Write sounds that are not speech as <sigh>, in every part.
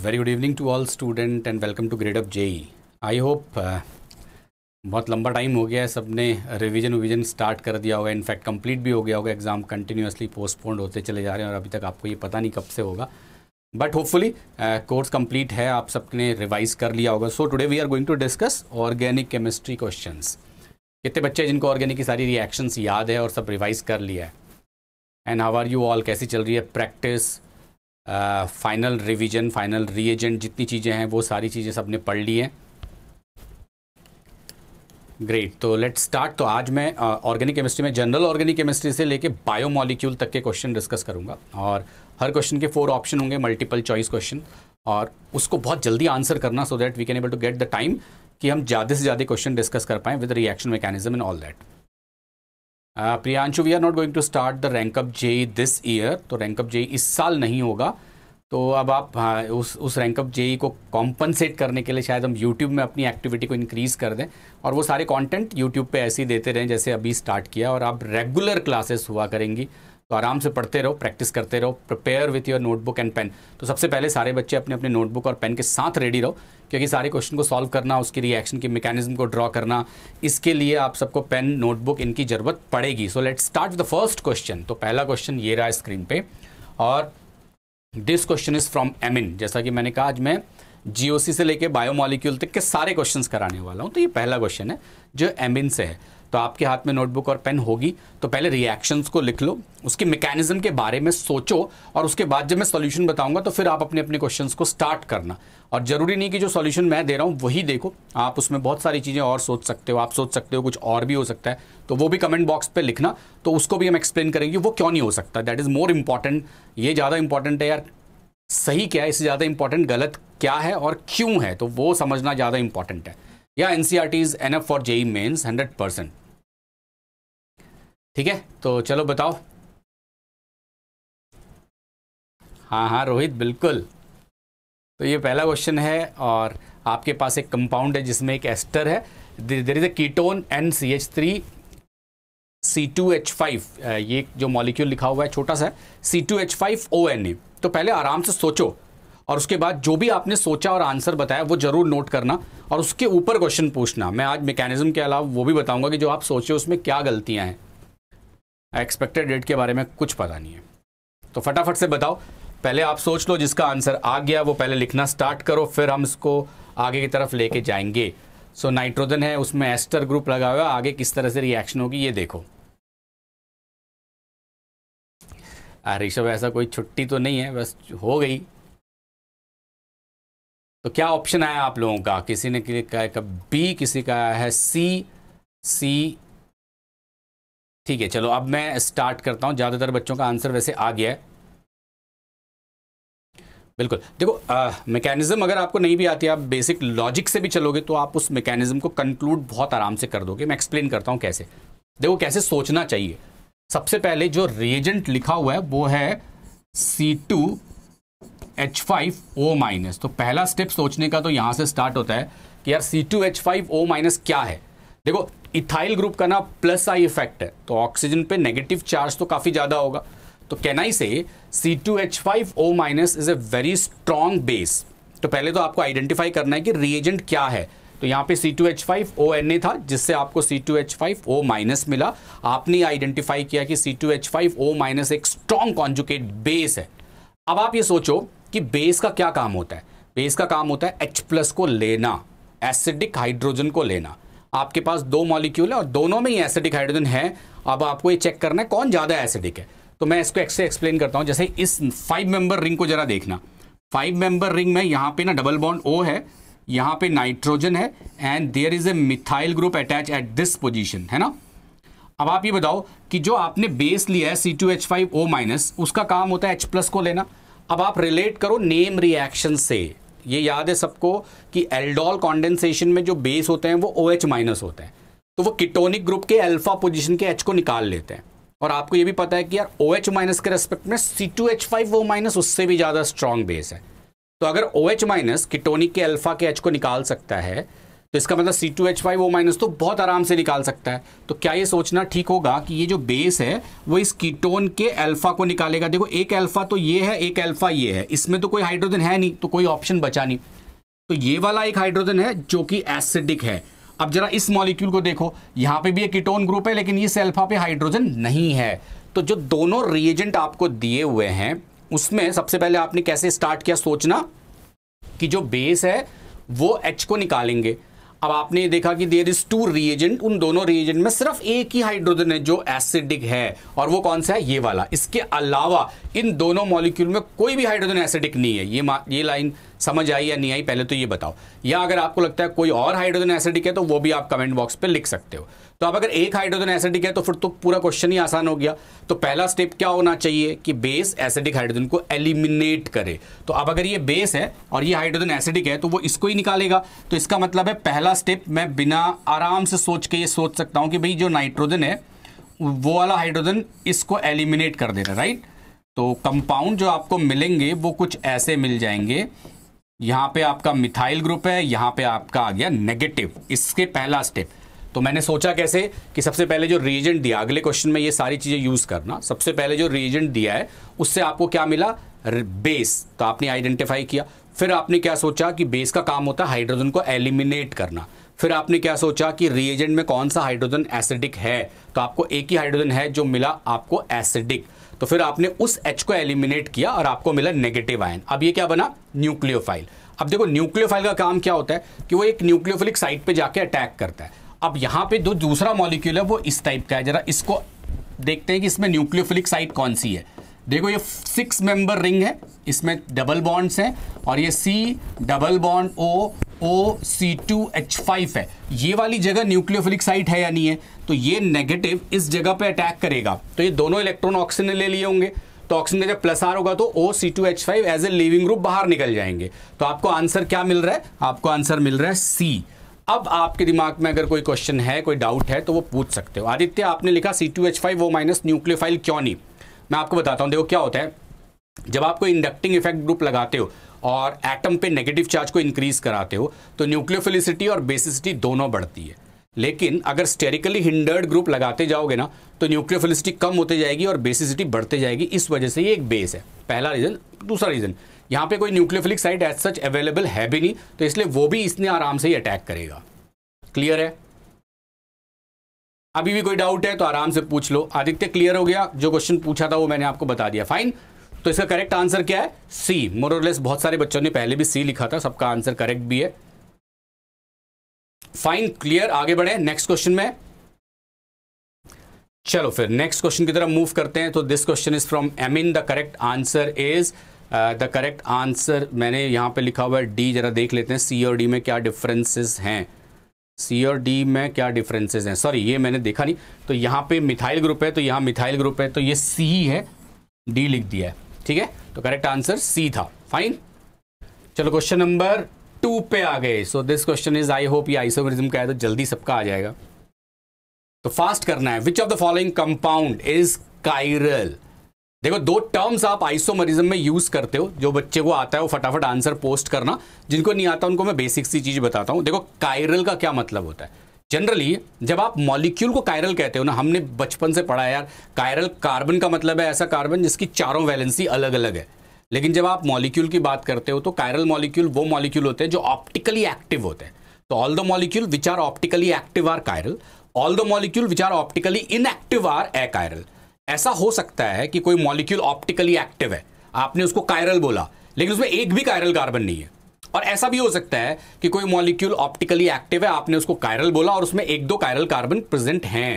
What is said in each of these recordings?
Very good evening to all student and welcome to to grade up JE. I uh, बहुत लंबा time हो गया है सब ने रिविज़न विविजन स्टार्ट कर दिया होगा इनफैक्ट कंप्लीट भी हो गया होगा एग्ज़ाम कंटिन्यूसली पोस्टपोन्ड होते चले जा रहे हैं और अभी तक आपको ये पता नहीं कब से होगा बट होपफुली कोर्स कंप्लीट है आप सबने रिवाइज कर लिया होगा so today we are going to discuss organic chemistry question कितने बच्चे जिनको ऑर्गेनिक की सारी रिएक्शंस याद है और सब रिवाइज कर लिया है and how are you all कैसी चल रही है practice final revision final reagent जितनी चीज़ें हैं वो सारी चीज़ें सबने पढ़ ली हैं ग्रेट तो लेट स्टार्ट तो आज मैं ऑर्गेनिक केमिस्ट्री में जनरल ऑर्गेनिक केमिस्ट्री से लेके बायोमोलिक्यूल तक के क्वेश्चन डिस्कस करूंगा और हर क्वेश्चन के फोर ऑप्शन होंगे मल्टीपल चॉइस क्वेश्चन और उसको बहुत जल्दी आंसर करना so that we can able to get the time कि हम ज़्यादा से ज़्यादा क्वेश्चन डिस्कस कर पाएँ with reaction mechanism in all that Priyanshu we are not going to start the rank up J this year तो रैंक अप जे इस साल नहीं होगा तो अब आप हाँ, उस उस रैंक अप जे को कॉम्पनसेट करने के लिए शायद हम यूट्यूब में अपनी एक्टिविटी को इंक्रीज़ कर दें और वो सारे कंटेंट यूट्यूब पे ऐसे ही देते रहें जैसे अभी स्टार्ट किया और आप रेगुलर क्लासेस हुआ करेंगी तो आराम से पढ़ते रहो प्रैक्टिस करते रहो prepare with your notebook and pen तो सबसे पहले सारे बच्चे अपने अपने नोटबुक और पेन के साथ रेडी रहो क्योंकि सारे क्वेश्चन को सॉल्व करना उसकी रिएक्शन की मैकेनिज्म को ड्रॉ करना इसके लिए आप सबको पेन नोटबुक इनकी ज़रूरत पड़ेगी so let start the first question तो पहला क्वेश्चन ये रहा स्क्रीन पे और this question is from amine जैसा कि मैंने कहा आज मैं जीओसी से लेके बायोमोलिक्यूल तक के सारे क्वेश्चंस कराने वाला हूँ तो ये पहला क्वेश्चन है जो एमिन से है तो आपके हाथ में नोटबुक और पेन होगी तो पहले रिएक्शंस को लिख लो उसके मैकेनिज्म के बारे में सोचो और उसके बाद जब मैं सॉल्यूशन बताऊंगा तो फिर आप अपने अपने क्वेश्चंस को स्टार्ट करना और ज़रूरी नहीं कि जो सॉल्यूशन मैं दे रहा हूँ वही देखो आप उसमें बहुत सारी चीज़ें और सोच सकते हो आप सोच सकते हो कुछ और भी हो सकता है तो वो भी कमेंट बॉक्स पर लिखना तो उसको भी हम एक्सप्लेन करेंगे वो क्यों नहीं हो सकता दैट इज़ मोर इंपॉर्टेंट ये ज़्यादा इंपॉर्टेंट है यार सही क्या है इससे ज़्यादा इंपॉर्टेंट गलत क्या है और क्यों है तो वो समझना ज़्यादा इंपॉर्टेंट है या N C R T is F for JEE mains hundred percent ठीक है तो चलो बताओ हाँ हाँ रोहित बिल्कुल तो ये पहला क्वेश्चन है और आपके पास एक कंपाउंड है जिसमें एक एस्टर है there is a ketone and C H three C two H five ये जो मॉलिक्यूल लिखा हुआ है छोटा सा C two H five O N A तो पहले आराम से सोचो और उसके बाद जो भी आपने सोचा और आंसर बताया वो जरूर नोट करना और उसके ऊपर क्वेश्चन पूछना मैं आज मैकेनिज्म के अलावा वो भी बताऊंगा कि जो आप सोचे उसमें क्या गलतियां हैं एक्सपेक्टेड डेट के बारे में कुछ पता नहीं है तो फटाफट से बताओ पहले आप सोच लो जिसका आंसर आ गया वो पहले लिखना स्टार्ट करो फिर हम इसको आगे की तरफ लेके जाएंगे सो so, नाइट्रोजन है उसमें एस्टर ग्रुप लगा हुआ आगे किस तरह से रिएक्शन होगी ये देखो ऋषभ ऐसा कोई छुट्टी तो नहीं है बस हो गई तो क्या ऑप्शन आया आप लोगों का किसी ने कहा बी किसी का है सी सी ठीक है चलो अब मैं स्टार्ट करता हूँ ज़्यादातर बच्चों का आंसर वैसे आ गया है बिल्कुल देखो मैकेनिज़्म अगर आपको नहीं भी आती आप बेसिक लॉजिक से भी चलोगे तो आप उस मैकेनिज़्म को कंक्लूड बहुत आराम से कर दोगे मैं एक्सप्लेन करता हूँ कैसे देखो कैसे सोचना चाहिए सबसे पहले जो रिएजेंट लिखा हुआ है वो है C two H five O minus तो पहला स्टेप सोचने का तो यहां से स्टार्ट होता है कि यार C two H five O minus क्या है देखो इथाइल ग्रुप का ना प्लस आई इफेक्ट है तो ऑक्सीजन पे नेगेटिव चार्ज तो काफ़ी ज़्यादा होगा तो can I say C two H five O minus is a very strong base तो पहले तो आपको आइडेंटिफाई करना है कि रिएजेंट क्या है तो यहाँ पे ए था जिससे आपको ओ माइनस मिला आपने आइडेंटिफाई किया कि ओ माइनस एक स्ट्रॉन्ग कॉन्जुकेट बेस है अब आप ये सोचो कि बेस का क्या काम होता है बेस का काम होता है एच प्लस को लेना एसिडिक हाइड्रोजन को लेना आपके पास दो मॉलिक्यूल है और दोनों में ही एसिडिक हाइड्रोजन है अब आपको ये चेक करना है कौन ज़्यादा एसिडिक है तो मैं इसको एक्से एक्सप्लेन करता हूँ जैसे इस फाइव मेंबर रिंग को जरा देखना फाइव मेंबर रिंग में यहाँ पे ना डबल बॉन्ड ओ है यहाँ पे नाइट्रोजन है and there is a methyl group attach at this position है ना अब आप ये बताओ कि जो आपने बेस लिया है C two H five O minus उसका काम होता है एच प्लस को लेना अब आप रिलेट करो नेम रिएक्शन से ये याद है सबको कि एल्डोल कॉन्डेंसेशन में जो बेस होते हैं वो ओ OH माइनस होते हैं तो वो किटोनिक ग्रुप के अल्फा पोजीशन के एच को निकाल लेते हैं और आपको ये भी पता है कि यार ओ OH माइनस के रेस्पेक्ट में C two H five O minus उससे भी ज़्यादा स्ट्रांग बेस है तो अगर ओ OH माइनस किटोनिक के अल्फा के एच को निकाल सकता है तो इसका मतलब C two H five O minus तो बहुत आराम से निकाल सकता है तो क्या ये सोचना ठीक होगा कि ये जो बेस है वो इस कीटोन के अल्फा को निकालेगा देखो एक अल्फा तो ये है एक अल्फा ये है इसमें तो कोई हाइड्रोजन है नहीं तो कोई ऑप्शन बचा नहीं तो ये वाला एक हाइड्रोजन है जो कि एसिडिक है अब जरा इस मॉलिक्यूल को देखो यहाँ पे भी एक कीटोन ग्रुप है लेकिन इस एल्फा पे हाइड्रोजन नहीं है तो जो दोनों रिएजेंट आपको दिए हुए हैं उसमें सबसे पहले आपने कैसे स्टार्ट किया सोचना कि जो बेस है वो एच को निकालेंगे अब आपने देखा कि देर इज टू रिएजेंट उन दोनों रिएजेंट में सिर्फ एक ही हाइड्रोजन है जो एसिडिक है और वो कौन सा है ये वाला इसके अलावा इन दोनों मॉलिक्यूल में कोई भी हाइड्रोजन एसिडिक नहीं है ये ये लाइन समझ आई या नहीं आई पहले तो ये बताओ या अगर आपको लगता है कोई और हाइड्रोजन एसिडिक है तो वो भी आप कमेंट बॉक्स पर लिख सकते हो तो अब अगर एक हाइड्रोजन एसिडिक है तो फिर तो पूरा क्वेश्चन ही आसान हो गया तो पहला स्टेप क्या होना चाहिए कि बेस एसिडिक हाइड्रोजन को एलिमिनेट करे तो अब अगर ये बेस है और ये हाइड्रोजन एसिडिक है तो वो इसको ही निकालेगा तो इसका मतलब है पहला स्टेप मैं बिना आराम से सोच के ये सोच सकता हूँ कि भाई जो नाइट्रोजन है वो वाला हाइड्रोजन इसको एलिमिनेट कर देना राइट तो कंपाउंड जो आपको मिलेंगे वो कुछ ऐसे मिल जाएंगे यहाँ पे आपका मिथाइल ग्रुप है यहाँ पे आपका आ गया नेगेटिव इसके पहला स्टेप तो मैंने सोचा कैसे कि सबसे पहले जो रिएजेंट दिया अगले क्वेश्चन में ये सारी चीज़ें यूज़ करना सबसे पहले जो रिएजेंट दिया है उससे आपको क्या मिला बेस तो आपने आइडेंटिफाई किया फिर आपने क्या सोचा कि बेस का काम होता है हाइड्रोजन को एलिमिनेट करना फिर आपने क्या सोचा कि रिएजेंट में कौन सा हाइड्रोजन एसिडिक है तो आपको एक ही हाइड्रोजन है जो मिला आपको एसिडिक तो फिर आपने उस एच को एलिमिनेट किया और आपको मिला नेगेटिव आयन अब ये क्या बना न्यूक्लियोफाइल अब देखो न्यूक्लियोफाइल का काम क्या होता है कि वो एक न्यूक्लियोफिलिक साइट पे जाके अटैक करता है अब यहाँ पे जो दूसरा मॉलिक्यूल है वो इस टाइप का है जरा इसको देखते हैं कि इसमें न्यूक्लियोफिलिक साइट कौन सी है देखो ये सिक्स मेंबर रिंग है इसमें डबल बॉन्ड्स हैं और ये C double bond O O C two H five है ये वाली जगह न्यूक्लियोफिलिक साइट है या नहीं है तो ये नेगेटिव इस जगह पे अटैक करेगा तो ये दोनों इलेक्ट्रॉन ऑक्सीजन ले लिए होंगे तो ऑक्सीजन जब प्लस आर होगा तो O C two H five as a leaving group बाहर निकल जाएंगे तो आपको आंसर क्या मिल रहा है आपको आंसर मिल रहा है सी अब आपके दिमाग में अगर कोई क्वेश्चन है कोई डाउट है तो वो पूछ सकते हो आदित्य आपने लिखा C two H five O minus nucleophile क्यों नहीं मैं आपको बताता हूँ देखो क्या होता है जब आप कोई इंडक्टिंग इफेक्ट ग्रुप लगाते हो और एटम पे नेगेटिव चार्ज को इंक्रीज कराते हो तो न्यूक्लियोफिलिसिटी और बेसिसिटी दोनों बढ़ती है लेकिन अगर स्टेरिकली हिंडर्ड ग्रुप लगाते जाओगे ना तो न्यूक्लियोफिलिसिटी कम होते जाएगी और बेसिसिटी बढ़ते जाएगी इस वजह से ये एक बेस है पहला रीज़न दूसरा रीज़न यहाँ पे कोई nucleophilic site as such available है भी नहीं तो इसलिए वो भी इसने आराम से ही अटैक करेगा क्लियर है अभी भी कोई डाउट है तो आराम से पूछ लो आदित्य क्लियर हो गया जो क्वेश्चन पूछा था वो मैंने आपको बता दिया फाइन तो इसका करेक्ट आंसर क्या है सी मोरलेस बहुत सारे बच्चों ने पहले भी सी लिखा था सबका आंसर करेक्ट भी है फाइन क्लियर आगे बढ़े नेक्स्ट क्वेश्चन में चलो फिर नेक्स्ट क्वेश्चन की तरफ मूव करते हैं तो this question is from in the correct answer is the correct answer मैंने यहाँ पे लिखा हुआ है डी जरा देख लेते हैं सी और डी में क्या डिफरेंसेस हैं सी और डी में क्या डिफरेंसेस हैं सॉरी ये मैंने देखा नहीं तो यहाँ पे मिथाइल ग्रुप है तो यहाँ मिथाइल ग्रुप है तो ये सी है डी लिख दिया है ठीक है तो करेक्ट आंसर सी था फाइन चलो क्वेश्चन नंबर टू पे आ गए so this question is I hope ये आइसोमरिज्म का है तो जल्दी सबका आ जाएगा तो फास्ट करना है which of the following compound is chiral देखो दो टर्म्स आप आइसोमरिज्म में यूज करते हो जो बच्चे को आता है वो फटाफट आंसर पोस्ट करना जिनको नहीं आता उनको मैं बेसिक सी चीज बताता हूँ देखो कायरल का क्या मतलब होता है जनरली जब आप मॉलिक्यूल को कायरल कहते हो ना हमने बचपन से पढ़ा है यार कायरल कार्बन का मतलब है ऐसा कार्बन जिसकी चारों वैलेंसी अलग अलग है लेकिन जब आप मॉलिक्यूल की बात करते हो तो कायरल मॉलिक्यूल वो मॉलिक्यूल होते हैं जो ऑप्टिकली एक्टिव होते हैं तो all the molecule which are optically active are chiral all the molecule which are optically inactive are achiral ऐसा हो सकता है कि कोई मॉलिक्यूल ऑप्टिकली एक्टिव है आपने उसको कायरल बोला लेकिन उसमें एक भी कायरल कार्बन नहीं है और ऐसा भी हो सकता है कि कोई मॉलिक्यूल ऑप्टिकली एक्टिव है आपने उसको कायरल बोला और उसमें एक दो कायरल कार्बन प्रेजेंट हैं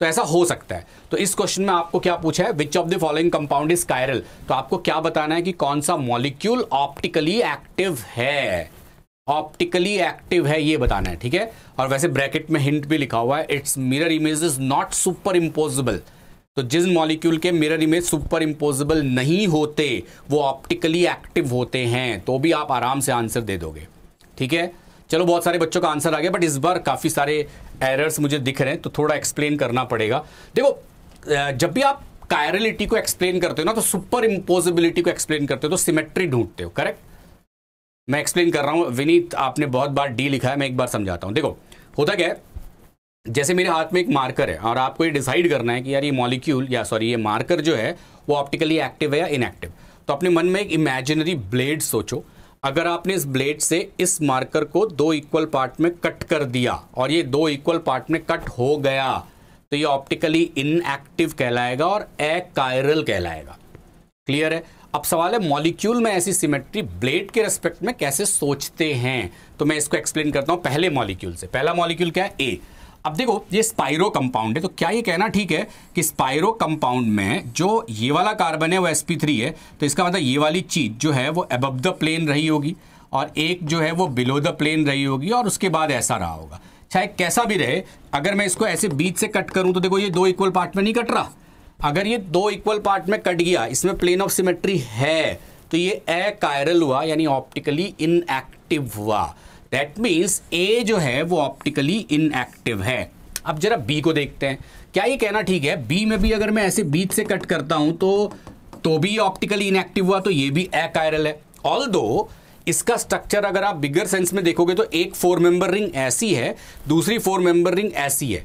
तो ऐसा हो सकता है तो इस क्वेश्चन में आपको क्या पूछा है which of the following compound is chiral तो आपको क्या बताना है कि कौन सा मॉलिक्यूल ऑप्टिकली एक्टिव है ऑप्टिकली एक्टिव है ये बताना है ठीक है और वैसे ब्रैकेट में हिंट भी लिखा हुआ है its mirror image is not superimposable तो जिस मॉलिक्यूल के मिरर इमेज सुपर इम्पोजिबल नहीं होते वो ऑप्टिकली एक्टिव होते हैं तो भी आप आराम से आंसर दे दोगे ठीक है चलो बहुत सारे बच्चों का आंसर आ गया बट इस बार काफ़ी सारे एरर्स मुझे दिख रहे हैं तो थोड़ा एक्सप्लेन करना पड़ेगा देखो जब भी आप कायरलिटी को एक्सप्लेन करते हो ना तो सुपर इम्पोजिबिलिटी को एक्सप्लेन करते हो तो सिमेट्री ढूंढते हो करेक्ट मैं एक्सप्लेन कर रहा हूँ विनीत आपने बहुत बार डी लिखा है मैं एक बार समझाता हूँ देखो होता क्या है जैसे मेरे हाथ में एक मार्कर है और आपको ये डिसाइड करना है कि यार ये मॉलिक्यूल या सॉरी ये मार्कर जो है वो ऑप्टिकली एक्टिव है या इनएक्टिव तो अपने मन में एक इमेजिनरी ब्लेड सोचो अगर आपने इस ब्लेड से इस मार्कर को दो इक्वल पार्ट में कट कर दिया और ये दो इक्वल पार्ट में कट हो गया तो ये ऑप्टिकली इनएक्टिव कहलाएगा और कायरल कहलाएगा क्लियर है अब सवाल है मॉलिक्यूल में ऐसी सिमेट्री ब्लेड के रेस्पेक्ट में कैसे सोचते हैं तो मैं इसको एक्सप्लेन करता हूँ पहले मॉलिक्यूल से पहला मॉलिक्यूल क्या है ए अब देखो ये स्पाइरो कंपाउंड है तो क्या ये कहना ठीक है कि स्पाइरो कंपाउंड में जो ये वाला कार्बन है वो sp3 है तो इसका मतलब ये वाली चीज़ जो है वो अबब द प्लेन रही होगी और एक जो है वो बिलो द प्लेन रही होगी और उसके बाद ऐसा रहा होगा चाहे कैसा भी रहे अगर मैं इसको ऐसे बीच से कट करूं तो देखो ये दो इक्वल पार्ट में नहीं कट रहा अगर ये दो इक्वल पार्ट में कट गया इसमें प्लेन ऑफ सिमेट्री है तो ये ए कायरल हुआ यानी ऑप्टिकली इनएक्टिव हुआ दैट मीन्स ए जो है वो ऑप्टिकली इनएक्टिव है अब जरा बी को देखते हैं क्या ये कहना ठीक है बी में भी अगर मैं ऐसे बीच से कट करता हूं तो तो भी ऑप्टिकली इनएक्टिव हुआ तो ये भी अकायरल है ऑल दो इसका स्ट्रक्चर अगर आप बिगर सेंस में देखोगे तो एक फोर मेंबर रिंग ऐसी है दूसरी फोर मेंबर रिंग ऐसी है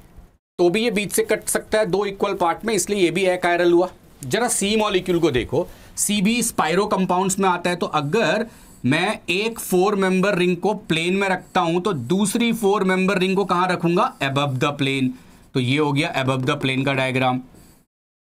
तो भी ये बीच से कट सकता है दो इक्वल पार्ट में इसलिए ये भी अकायरल हुआ जरा सी मॉलिक्यूल को देखो सी भी स्पायरो कंपाउंड्स में आता है तो अगर मैं एक फोर मेंबर रिंग को प्लेन में रखता हूं तो दूसरी फोर मेंबर रिंग को कहां रखूंगा एब द प्लेन तो ये हो गया एबव द प्लेन का डायग्राम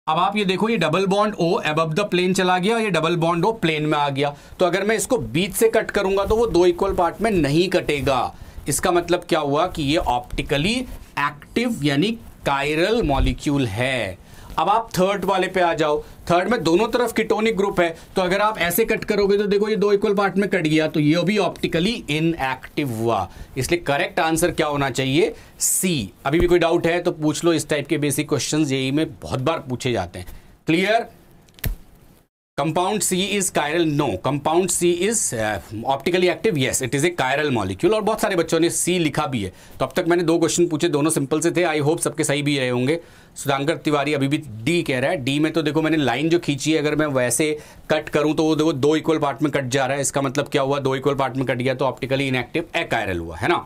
अब आप ये देखो ये डबल बॉन्ड ओ एब द प्लेन चला गया ये डबल बॉन्ड ओ प्लेन में आ गया तो अगर मैं इसको बीच से कट करूंगा तो वो दो इक्वल पार्ट में नहीं कटेगा इसका मतलब क्या हुआ कि ये ऑप्टिकली एक्टिव यानी कायरल मॉलिक्यूल है अब आप थर्ड वाले पे आ जाओ थर्ड में दोनों तरफ किटोनिक ग्रुप है तो अगर आप ऐसे कट करोगे तो देखो ये दो इक्वल पार्ट में कट गया तो ये भी ऑप्टिकली इनएक्टिव हुआ इसलिए करेक्ट आंसर क्या होना चाहिए सी अभी भी कोई डाउट है तो पूछ लो इस टाइप के बेसिक क्वेश्चन यही में बहुत बार पूछे जाते हैं clear compound C is chiral no compound C is optically active active it is a chiral molecule और बहुत सारे बच्चों ने सी लिखा भी है तो अब तक मैंने दो क्वेश्चन पूछे दोनों सिंपल से थे आई होप सबके सही भी रहे होंगे सुधांकर तिवारी अभी भी डी कह रहा है डी में तो देखो मैंने लाइन जो खींची है अगर मैं वैसे कट करूं तो वो देखो दो इक्वल पार्ट में कट जा रहा है इसका मतलब क्या हुआ दो इक्वल पार्ट में कट गया तो ऑप्टिकली इनएक्टिव एकायरल हुआ है ना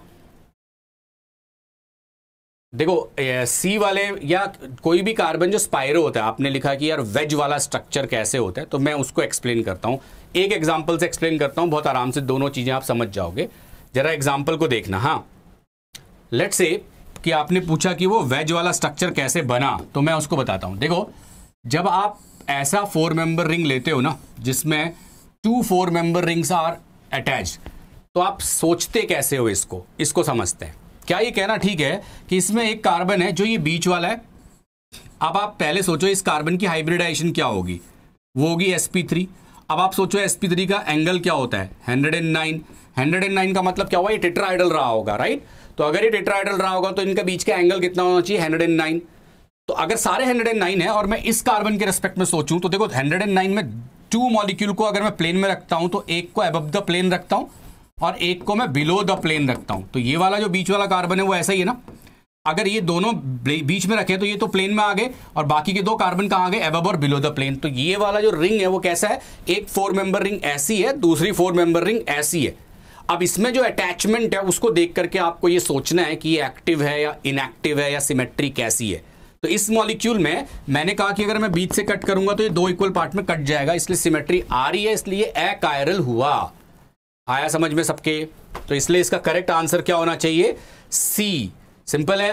देखो सी वाले या कोई भी कार्बन जो स्पायरो होता है आपने लिखा कि यार वेज वाला स्ट्रक्चर कैसे होता है तो मैं उसको एक्सप्लेन करता हूं एक एग्जाम्पल से एक्सप्लेन करता हूं बहुत आराम से दोनों चीज़ें आप समझ जाओगे जरा एग्जाम्पल को देखना हाँ लेट से कि आपने पूछा कि वो वेज वाला स्ट्रक्चर कैसे बना तो मैं उसको बताता हूँ देखो जब आप ऐसा फोर मेंबर रिंग लेते हो ना जिसमें two four member rings are attach तो आप सोचते कैसे हो इसको इसको समझते हैं क्या ये कहना ठीक है कि इसमें एक कार्बन है जो ये बीच वाला है अब आप पहले सोचो इस कार्बन की हाइब्रिडाइजेशन क्या होगी वो होगी sp3 अब आप सोचो sp3 का एंगल क्या होता है 109 109 का मतलब क्या हुआ ये टेट्राइडल रहा होगा राइट right? तो अगर ये टेट्राइडल रहा होगा तो इनका बीच का एंगल कितना होना चाहिए हंड्रेड एंड नाइन तो अगर सारे हंड्रेड एंड नाइन है और मैं इस कार्बन के रेस्पेक्ट में सोचूं तो देखो हंड्रेड एंड नाइन में टू मॉलिक्यूल को अगर मैं प्लेन में रखता हूं तो एक को अबव द प्लेन रखता हूं और एक को मैं बिलो द प्लेन रखता हूं तो ये वाला जो बीच वाला कार्बन है वो ऐसा ही है ना अगर ये दोनों बीच में रखे तो ये तो प्लेन में आ गए और बाकी के दो कार्बन कहाँ आ गए एबव और बिलो द प्लेन तो ये वाला जो रिंग है वो कैसा है एक फोर मेंबर रिंग ऐसी है दूसरी फोर मेंबर रिंग ऐसी है अब इसमें जो अटैचमेंट है उसको देख करके आपको ये सोचना है कि ये एक्टिव है या इनएक्टिव है या सिमेट्री कैसी है तो इस मॉलिक्यूल में मैंने कहा कि अगर मैं बीच से कट करूंगा तो ये दो इक्वल पार्ट में कट जाएगा इसलिए सिमेट्री आ रही है इसलिए अकायरल हुआ आया समझ में सबके तो इसलिए इसका करेक्ट आंसर क्या होना चाहिए सी सिंपल है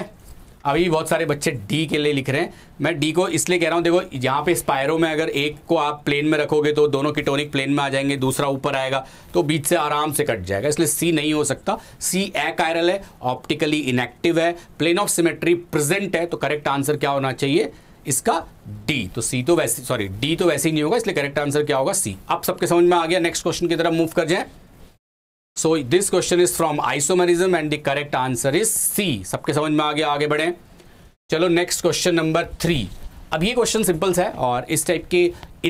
अभी बहुत सारे बच्चे डी के लिए लिख रहे हैं मैं डी को इसलिए कह रहा हूँ देखो यहाँ पे स्पायरों में अगर एक को आप प्लेन में रखोगे तो दोनों किटोनिक प्लेन में आ जाएंगे दूसरा ऊपर आएगा तो बीच से आराम से कट जाएगा इसलिए सी नहीं हो सकता सी कायरल है ऑप्टिकली इनएक्टिव है प्लेन ऑफ सिमेट्री प्रेजेंट है तो करेक्ट आंसर क्या होना चाहिए इसका डी तो सी तो वैसे सॉरी डी तो वैसे ही नहीं होगा इसलिए करेक्ट आंसर क्या होगा सी आप सबके समझ में आ गया नेक्स्ट क्वेश्चन की तरफ मूव कर जाए so this question is from isomerism and the correct answer is C सबके समझ में आ गया आगे बढ़े चलो नेक्स्ट क्वेश्चन नंबर थ्री अब ये क्वेश्चन सिंपल्स है और इस टाइप के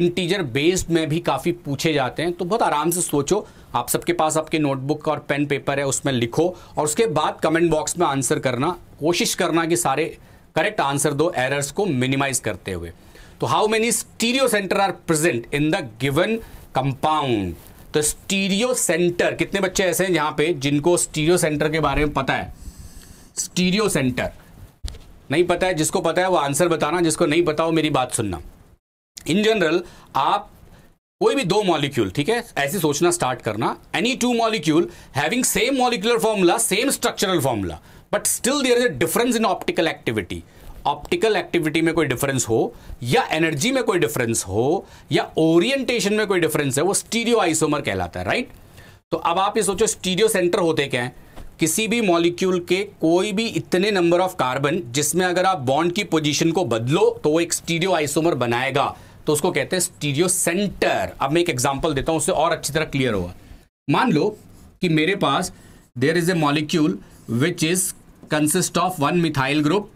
इंटीजर बेस्ड में भी काफ़ी पूछे जाते हैं तो बहुत आराम से सोचो आप सबके पास आपके नोटबुक और पेन पेपर है उसमें लिखो और उसके बाद कमेंट बॉक्स में आंसर करना कोशिश करना कि सारे करेक्ट आंसर दो एरर्स को मिनिमाइज करते हुए तो how many stereo center are present in the given compound तो स्टीरियो सेंटर कितने बच्चे ऐसे हैं जहां पे जिनको स्टीरियो सेंटर के बारे में पता है स्टीरियो सेंटर नहीं पता है जिसको पता है वो आंसर बताना जिसको नहीं पता हो मेरी बात सुनना इन जनरल आप कोई भी दो मॉलिक्यूल ठीक है ऐसे सोचना स्टार्ट करना any two molecule having same molecular formula same structural formula but still there is a difference in optical activity optical activity में कोई डिफरेंस हो या एनर्जी में कोई डिफरेंस हो या ओरिएंटेशन में कोई डिफरेंस है वो स्टीरियो आइसोमर कहलाता है राइट तो अब आप ये सोचो स्टीरियो सेंटर होते क्या है किसी भी मॉलिक्यूल के कोई भी इतने नंबर ऑफ कार्बन जिसमें अगर आप बॉन्ड की पोजिशन को बदलो तो वो एक स्टीरियो आइसोमर बनाएगा तो उसको कहते हैं स्टीरियो सेंटर अब मैं एक एग्जाम्पल देता हूं उससे और अच्छी तरह क्लियर होगा मान लो कि मेरे पास there is a molecule which is consist of one methyl group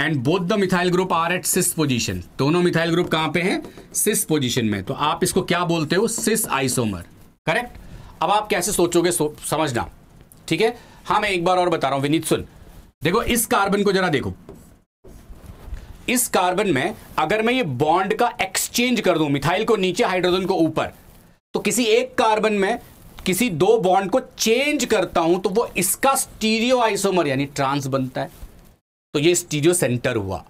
and both the methyl group are at cis position दोनों मिथाइल ग्रुप कहां पे हैं सिस पोजीशन में तो आप इसको क्या बोलते हो सिस आइसोमर करेक्ट अब आप कैसे सोचोगे सो, समझना ठीक है हाँ मैं एक बार और बता रहा हूं विनीत सुन देखो इस कार्बन को जरा देखो इस कार्बन में अगर मैं ये बॉन्ड का एक्सचेंज कर दू मिथाइल को नीचे हाइड्रोजन को ऊपर तो किसी एक कार्बन में किसी दो बॉन्ड को चेंज करता हूं तो वो इसका स्टीरियो आइसोमर यानी ट्रांस बनता है तो ये स्टीरियो सेंटर हुआ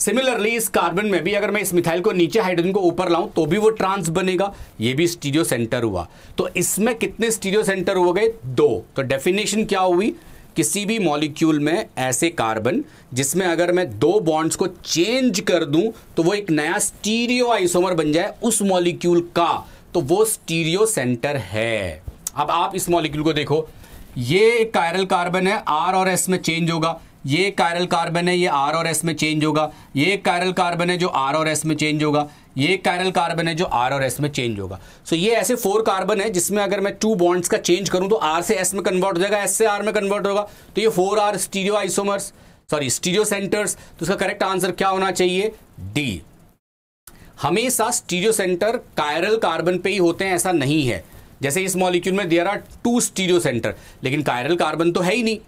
सिमिलरली इस कार्बन में भी अगर मैं इस मिथाइल को नीचे हाइड्रोजन को ऊपर लाऊं तो भी वो ट्रांस बनेगा ये भी स्टीरियो सेंटर हुआ तो इसमें कितने स्टीरियो सेंटर हो गए दो तो डेफिनेशन क्या हुई किसी भी मॉलिक्यूल में ऐसे कार्बन जिसमें अगर मैं दो बॉन्ड्स को चेंज कर दूं तो वो एक नया स्टीरियो आइसोमर बन जाए उस मॉलिक्यूल का तो वो स्टीरियो सेंटर है अब आप इस मॉलिक्यूल को देखो ये एक कायरल कार्बन है आर और एस में चेंज होगा ये कायरल कार्बन है ये आर और एस में चेंज होगा ये कायरल कार्बन है जो आर और एस में चेंज होगा ये कायरल कार्बन है जो आर और एस में चेंज होगा सो ये ऐसे फोर कार्बन है जिसमें अगर मैं टू बॉन्ड्स का चेंज करूं तो आर से एस में कन्वर्ट हो जाएगा एस से आर में कन्वर्ट होगा तो ये four are stereo isomers sorry stereo centers तो इसका करेक्ट आंसर क्या होना चाहिए डी हमेशा स्टीरियो सेंटर कायरल कार्बन पे ही होते हैं ऐसा नहीं है जैसे इस मॉलिक्यूल में there are two stereo center लेकिन कायरल कार्बन तो है ही नहीं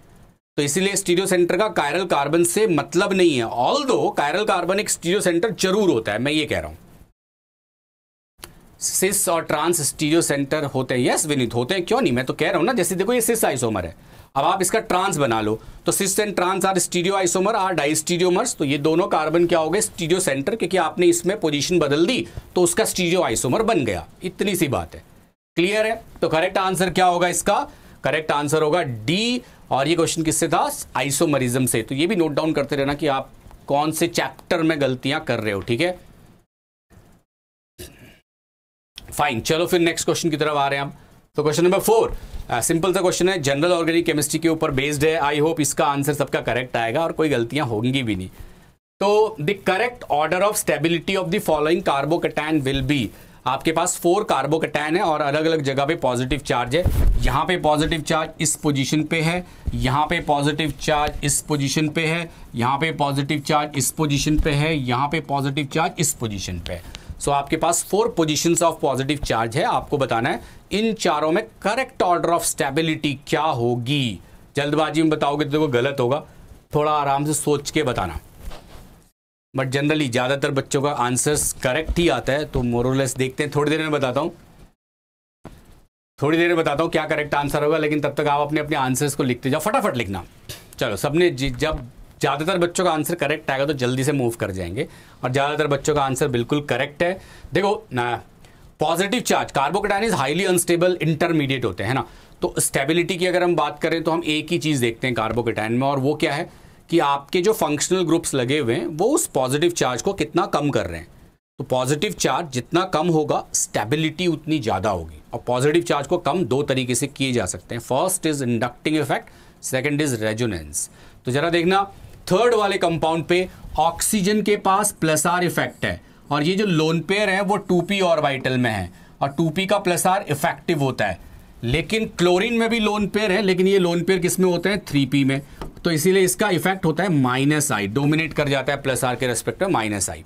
तो इसीलिए स्टीरियो सेंटर का कायरल कार्बन से मतलब नहीं है ऑल दो कायरल कार्बन एक स्टीरियो सेंटर जरूर होता है मैं ये कह रहा हूं सिस और ट्रांस स्टीरियो सेंटर होते हैं यस विनित होते हैं क्यों नहीं मैं तो कह रहा हूं ना जैसे देखो ये सिस आइसोमर है अब आप इसका ट्रांस बना लो तो cis and trans are stereo isomer are diastereomers तो ये दोनों कार्बन क्या हो गए स्टीरियो सेंटर क्योंकि आपने इसमें पोजीशन बदल दी तो उसका स्टीरियो आइसोमर बन गया इतनी सी बात है क्लियर है तो करेक्ट आंसर क्या होगा इसका करेक्ट आंसर होगा डी और ये क्वेश्चन किससे था आइसोमरिज्म से तो ये भी नोट डाउन करते रहना कि आप कौन से चैप्टर में गलतियां कर रहे हो ठीक है फाइन चलो फिर नेक्स्ट क्वेश्चन की तरफ आ रहे हैं हम तो क्वेश्चन नंबर फोर सिंपल सा क्वेश्चन है जनरल ऑर्गेनिक केमिस्ट्री के ऊपर बेस्ड है आई होप इसका आंसर सबका करेक्ट आएगा और कोई गलतियां होंगी भी नहीं तो the correct order of stability of the following carbocation will be आपके पास फोर कार्बोकैटायन है और अलग अलग जगह पे पॉजिटिव चार्ज है यहाँ पे पॉजिटिव चार्ज इस पोजीशन पे है यहाँ पे पॉजिटिव चार्ज इस पोजीशन पे है यहाँ पे पॉजिटिव चार्ज इस पोजीशन पे है यहाँ पे पॉजिटिव चार्ज इस पोजीशन पे है सो so, आपके पास four position of positive charge है आपको बताना है इन चारों में करेक्ट ऑर्डर ऑफ स्टेबिलिटी क्या होगी जल्दबाजी में बताओगे तो देखो गलत होगा थोड़ा आराम से सोच के बताना बट जनरली ज़्यादातर बच्चों का आंसर्स करेक्ट ही आता है तो मोरलेस देखते हैं थोड़ी देर में बताता हूँ थोड़ी देर में बताता हूँ क्या करेक्ट आंसर होगा लेकिन तब तक आप अपने अपने आंसर्स को लिखते जाओ फटाफट लिखना चलो सबने जब ज़्यादातर बच्चों का आंसर करेक्ट आएगा तो जल्दी से मूव कर जाएंगे और ज़्यादातर बच्चों का आंसर बिल्कुल करेक्ट है देखो ना positive charge carbocation is highly unstable intermediate होते हैं ना तो स्टेबिलिटी की अगर हम बात करें तो हम एक ही चीज़ देखते हैं कार्बोकेटाइन में और वो क्या है कि आपके जो फंक्शनल ग्रुप्स लगे हुए हैं वो उस पॉजिटिव चार्ज को कितना कम कर रहे हैं तो पॉजिटिव चार्ज जितना कम होगा स्टेबिलिटी उतनी ज़्यादा होगी और पॉजिटिव चार्ज को कम दो तरीके से किए जा सकते हैं first is inducting effect second is resonance तो ज़रा देखना थर्ड वाले कंपाउंड पे ऑक्सीजन के पास प्लस आर इफेक्ट है और ये जो लोन पेयर है वो टू पी वाइटल में है और टू पी का प्लस आर इफेक्टिव होता है लेकिन क्लोरीन में भी लोन पेयर है लेकिन ये लोन पेयर किस में होते हैं थ्री पी में तो इसीलिए इसका इफेक्ट होता है माइनस आई डोमिनेट कर जाता है प्लस आर के रेस्पेक्ट में माइनस आई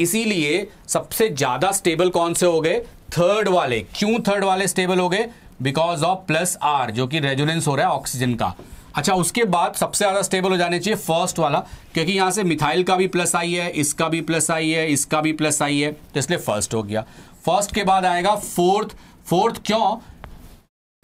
इसीलिए सबसे ज्यादा स्टेबल कौन से हो गए थर्ड वाले क्यों थर्ड वाले स्टेबल हो गए बिकॉज ऑफ प्लस आर जो कि रेजोनेंस हो रहा है ऑक्सीजन का अच्छा उसके बाद सबसे ज़्यादा स्टेबल हो जाने चाहिए फर्स्ट वाला क्योंकि यहां से मिथाइल का भी प्लस आई है इसका भी प्लस आई है इसका भी प्लस आई है तो इसलिए फर्स्ट हो गया फर्स्ट के बाद आएगा फोर्थ फोर्थ क्यों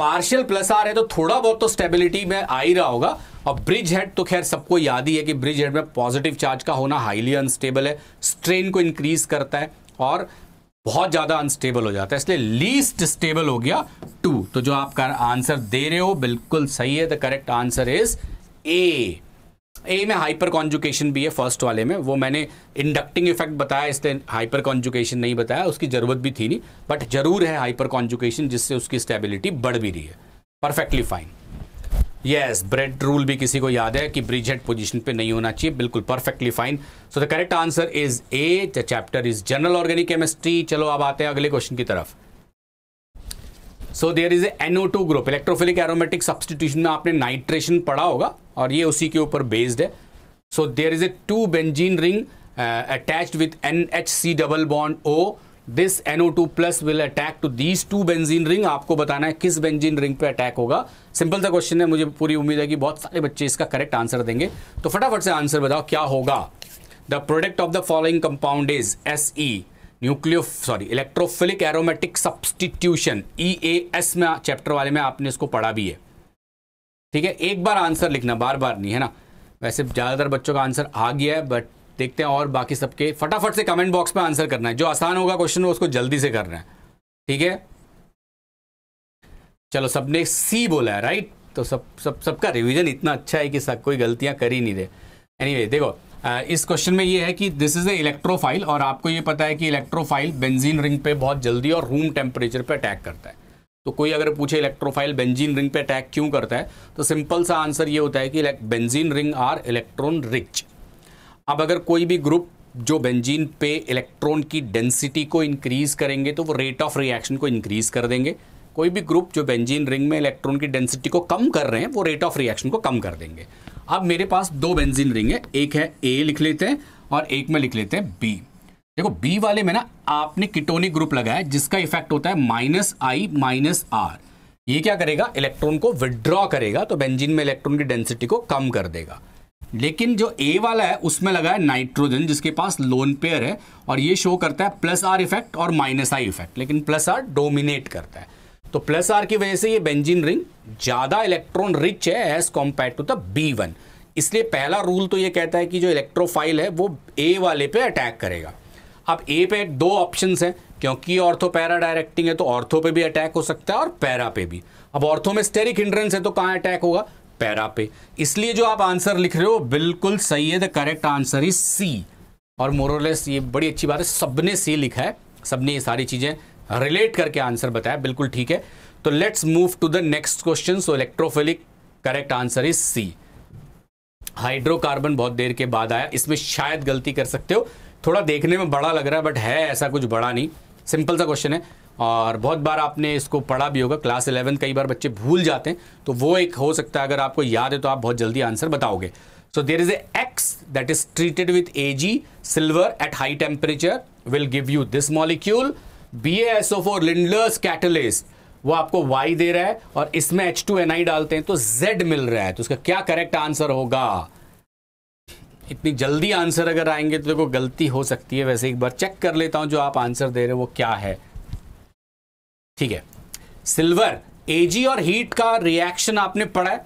पार्शियल प्लस आर है तो थोड़ा बहुत तो स्टेबिलिटी में आ ही रहा होगा और ब्रिज हेड तो खैर सबको याद ही है कि ब्रिज हेड में पॉजिटिव चार्ज का होना हाईली अनस्टेबल है स्ट्रेन को इंक्रीज करता है और बहुत ज्यादा अनस्टेबल हो जाता है इसलिए लीस्ट स्टेबल हो गया टू तो जो आपका आंसर दे रहे हो बिल्कुल सही है the correct answer is A A में हाइपर कॉन्जुकेशन भी है फर्स्ट वाले में वो मैंने इंडक्टिंग इफेक्ट बताया इसलिए हाइपर कॉन्जुकेशन नहीं बताया उसकी ज़रूरत भी थी नहीं बट जरूर है हाइपर कॉन्जुकेशन जिससे उसकी स्टेबिलिटी बढ़ भी रही है perfectly fine yes Bredt rule भी किसी को याद है कि ब्रिज हेड पोजिशन पे नहीं होना चाहिए बिल्कुल perfectly fine so the correct answer is a the chapter is general organic chemistry चलो अब आते हैं अगले क्वेश्चन की तरफ so there is N O two group electrophilic aromatic substitution में आपने नाइट्रेशन पढ़ा होगा और ये उसी के ऊपर बेस्ड है so there is a two benzene ring attached with N H C double bond O this N O two plus will attack to these two benzene ring आपको बताना है किस बेंजीन रिंग पे अटैक होगा सिंपल सा question है मुझे पूरी उम्मीद है कि बहुत सारे बच्चे इसका करेक्ट आंसर देंगे तो फटाफट से आंसर बताओ क्या होगा the product of the following compound is S E nucleo sorry electrophilic aromatic substitution EAS में चैप्टर वाले में आपने इसको पढ़ा भी है ठीक है एक बार आंसर लिखना बार बार नहीं है ना वैसे ज़्यादातर बच्चों का आंसर आ गया है बट देखते हैं और बाकी सबके फटाफट से कमेंट बॉक्स में आंसर करना है जो आसान होगा क्वेश्चन उसको जल्दी से करना है ठीक है चलो सबने सी बोला है राइट तो सब सब सबका रिवीजन इतना अच्छा है कि सब कोई गलतियां कर ही नहीं रहे एनीवे anyway, देखो इस क्वेश्चन में ये है कि दिस इज़ ए इलेक्ट्रोफाइल और आपको ये पता है कि इलेक्ट्रोफाइल बेंजीन रिंग पे बहुत जल्दी और रूम टेम्परेचर पे अटैक करता है तो कोई अगर पूछे इलेक्ट्रोफाइल बेंजीन रिंग पे अटैक क्यों करता है तो सिंपल सा आंसर ये होता है कि benzene ring are electron rich अब अगर कोई भी ग्रुप जो बेंजीन पे इलेक्ट्रॉन की डेंसिटी को इंक्रीज़ करेंगे तो वो रेट ऑफ रिएक्शन को इंक्रीज़ कर देंगे कोई भी ग्रुप जो बेंजीन रिंग में इलेक्ट्रॉन की डेंसिटी को कम कर रहे हैं वो रेट ऑफ रिएक्शन को कम कर देंगे अब मेरे पास दो बेंजीन रिंग है एक है ए लिख लेते हैं और एक में लिख लेते हैं बी देखो बी वाले में ना आपने किटोनिक ग्रुप लगाया जिसका इफेक्ट होता है माइनस आई माइनस आर ये क्या करेगा इलेक्ट्रॉन को विड्रॉ करेगा तो बेंजीन में इलेक्ट्रॉन की डेंसिटी को कम कर देगा लेकिन जो ए वाला है उसमें लगा है नाइट्रोजन जिसके पास लोन पेयर है और ये शो करता है प्लस आर इफेक्ट और माइनस आई इफेक्ट लेकिन प्लस आर डोमिनेट करता है तो प्लस आर की वजह से ये बेंजीन रिंग ज़्यादा इलेक्ट्रॉन रिच है as compare to the B one इसलिए पहला रूल तो ये कहता है कि जो इलेक्ट्रोफाइल है वो ए वाले पे अटैक करेगा अब ए पे दो ऑप्शन हैं क्योंकि ऑर्थो पैरा डायरेक्टिंग है तो ऑर्थो पे भी अटैक हो सकता है और पैरा पे भी अब ऑर्थो में स्टेरिक हिंड्रेंस है तो कहाँ अटैक होगा पैरा पे इसलिए जो आप आंसर लिख रहे हो बिल्कुल सही है the correct answer is C और मोरलेस ये बड़ी अच्छी बात है सबने सी लिखा है सबने ये सारी चीज़ें रिलेट करके आंसर बताया बिल्कुल ठीक है तो let's move to the next question so electrophilic correct answer is C hydrocarbon बहुत देर के बाद आया इसमें शायद गलती कर सकते हो थोड़ा देखने में बड़ा लग रहा है बट है ऐसा कुछ बड़ा नहीं सिंपल सा क्वेश्चन है और बहुत बार आपने इसको पढ़ा भी होगा क्लास इलेवन कई बार बच्चे भूल जाते हैं तो वो एक हो सकता है अगर आपको याद है तो आप बहुत जल्दी आंसर बताओगे so there is A X that is treated with a silver at high temperature will give you this molecule B SO four Lindlar's catalyst वो आपको वाई दे रहा है और इसमें एच टू एन आई डालते हैं तो जेड मिल रहा है तो उसका क्या करेक्ट आंसर होगा इतनी जल्दी आंसर अगर आएंगे तो देखो गलती हो सकती है वैसे एक बार चेक कर लेता हूं जो आप आंसर दे रहे हो वो क्या है ठीक है सिल्वर एजी और हीट का रिएक्शन आपने पढ़ा है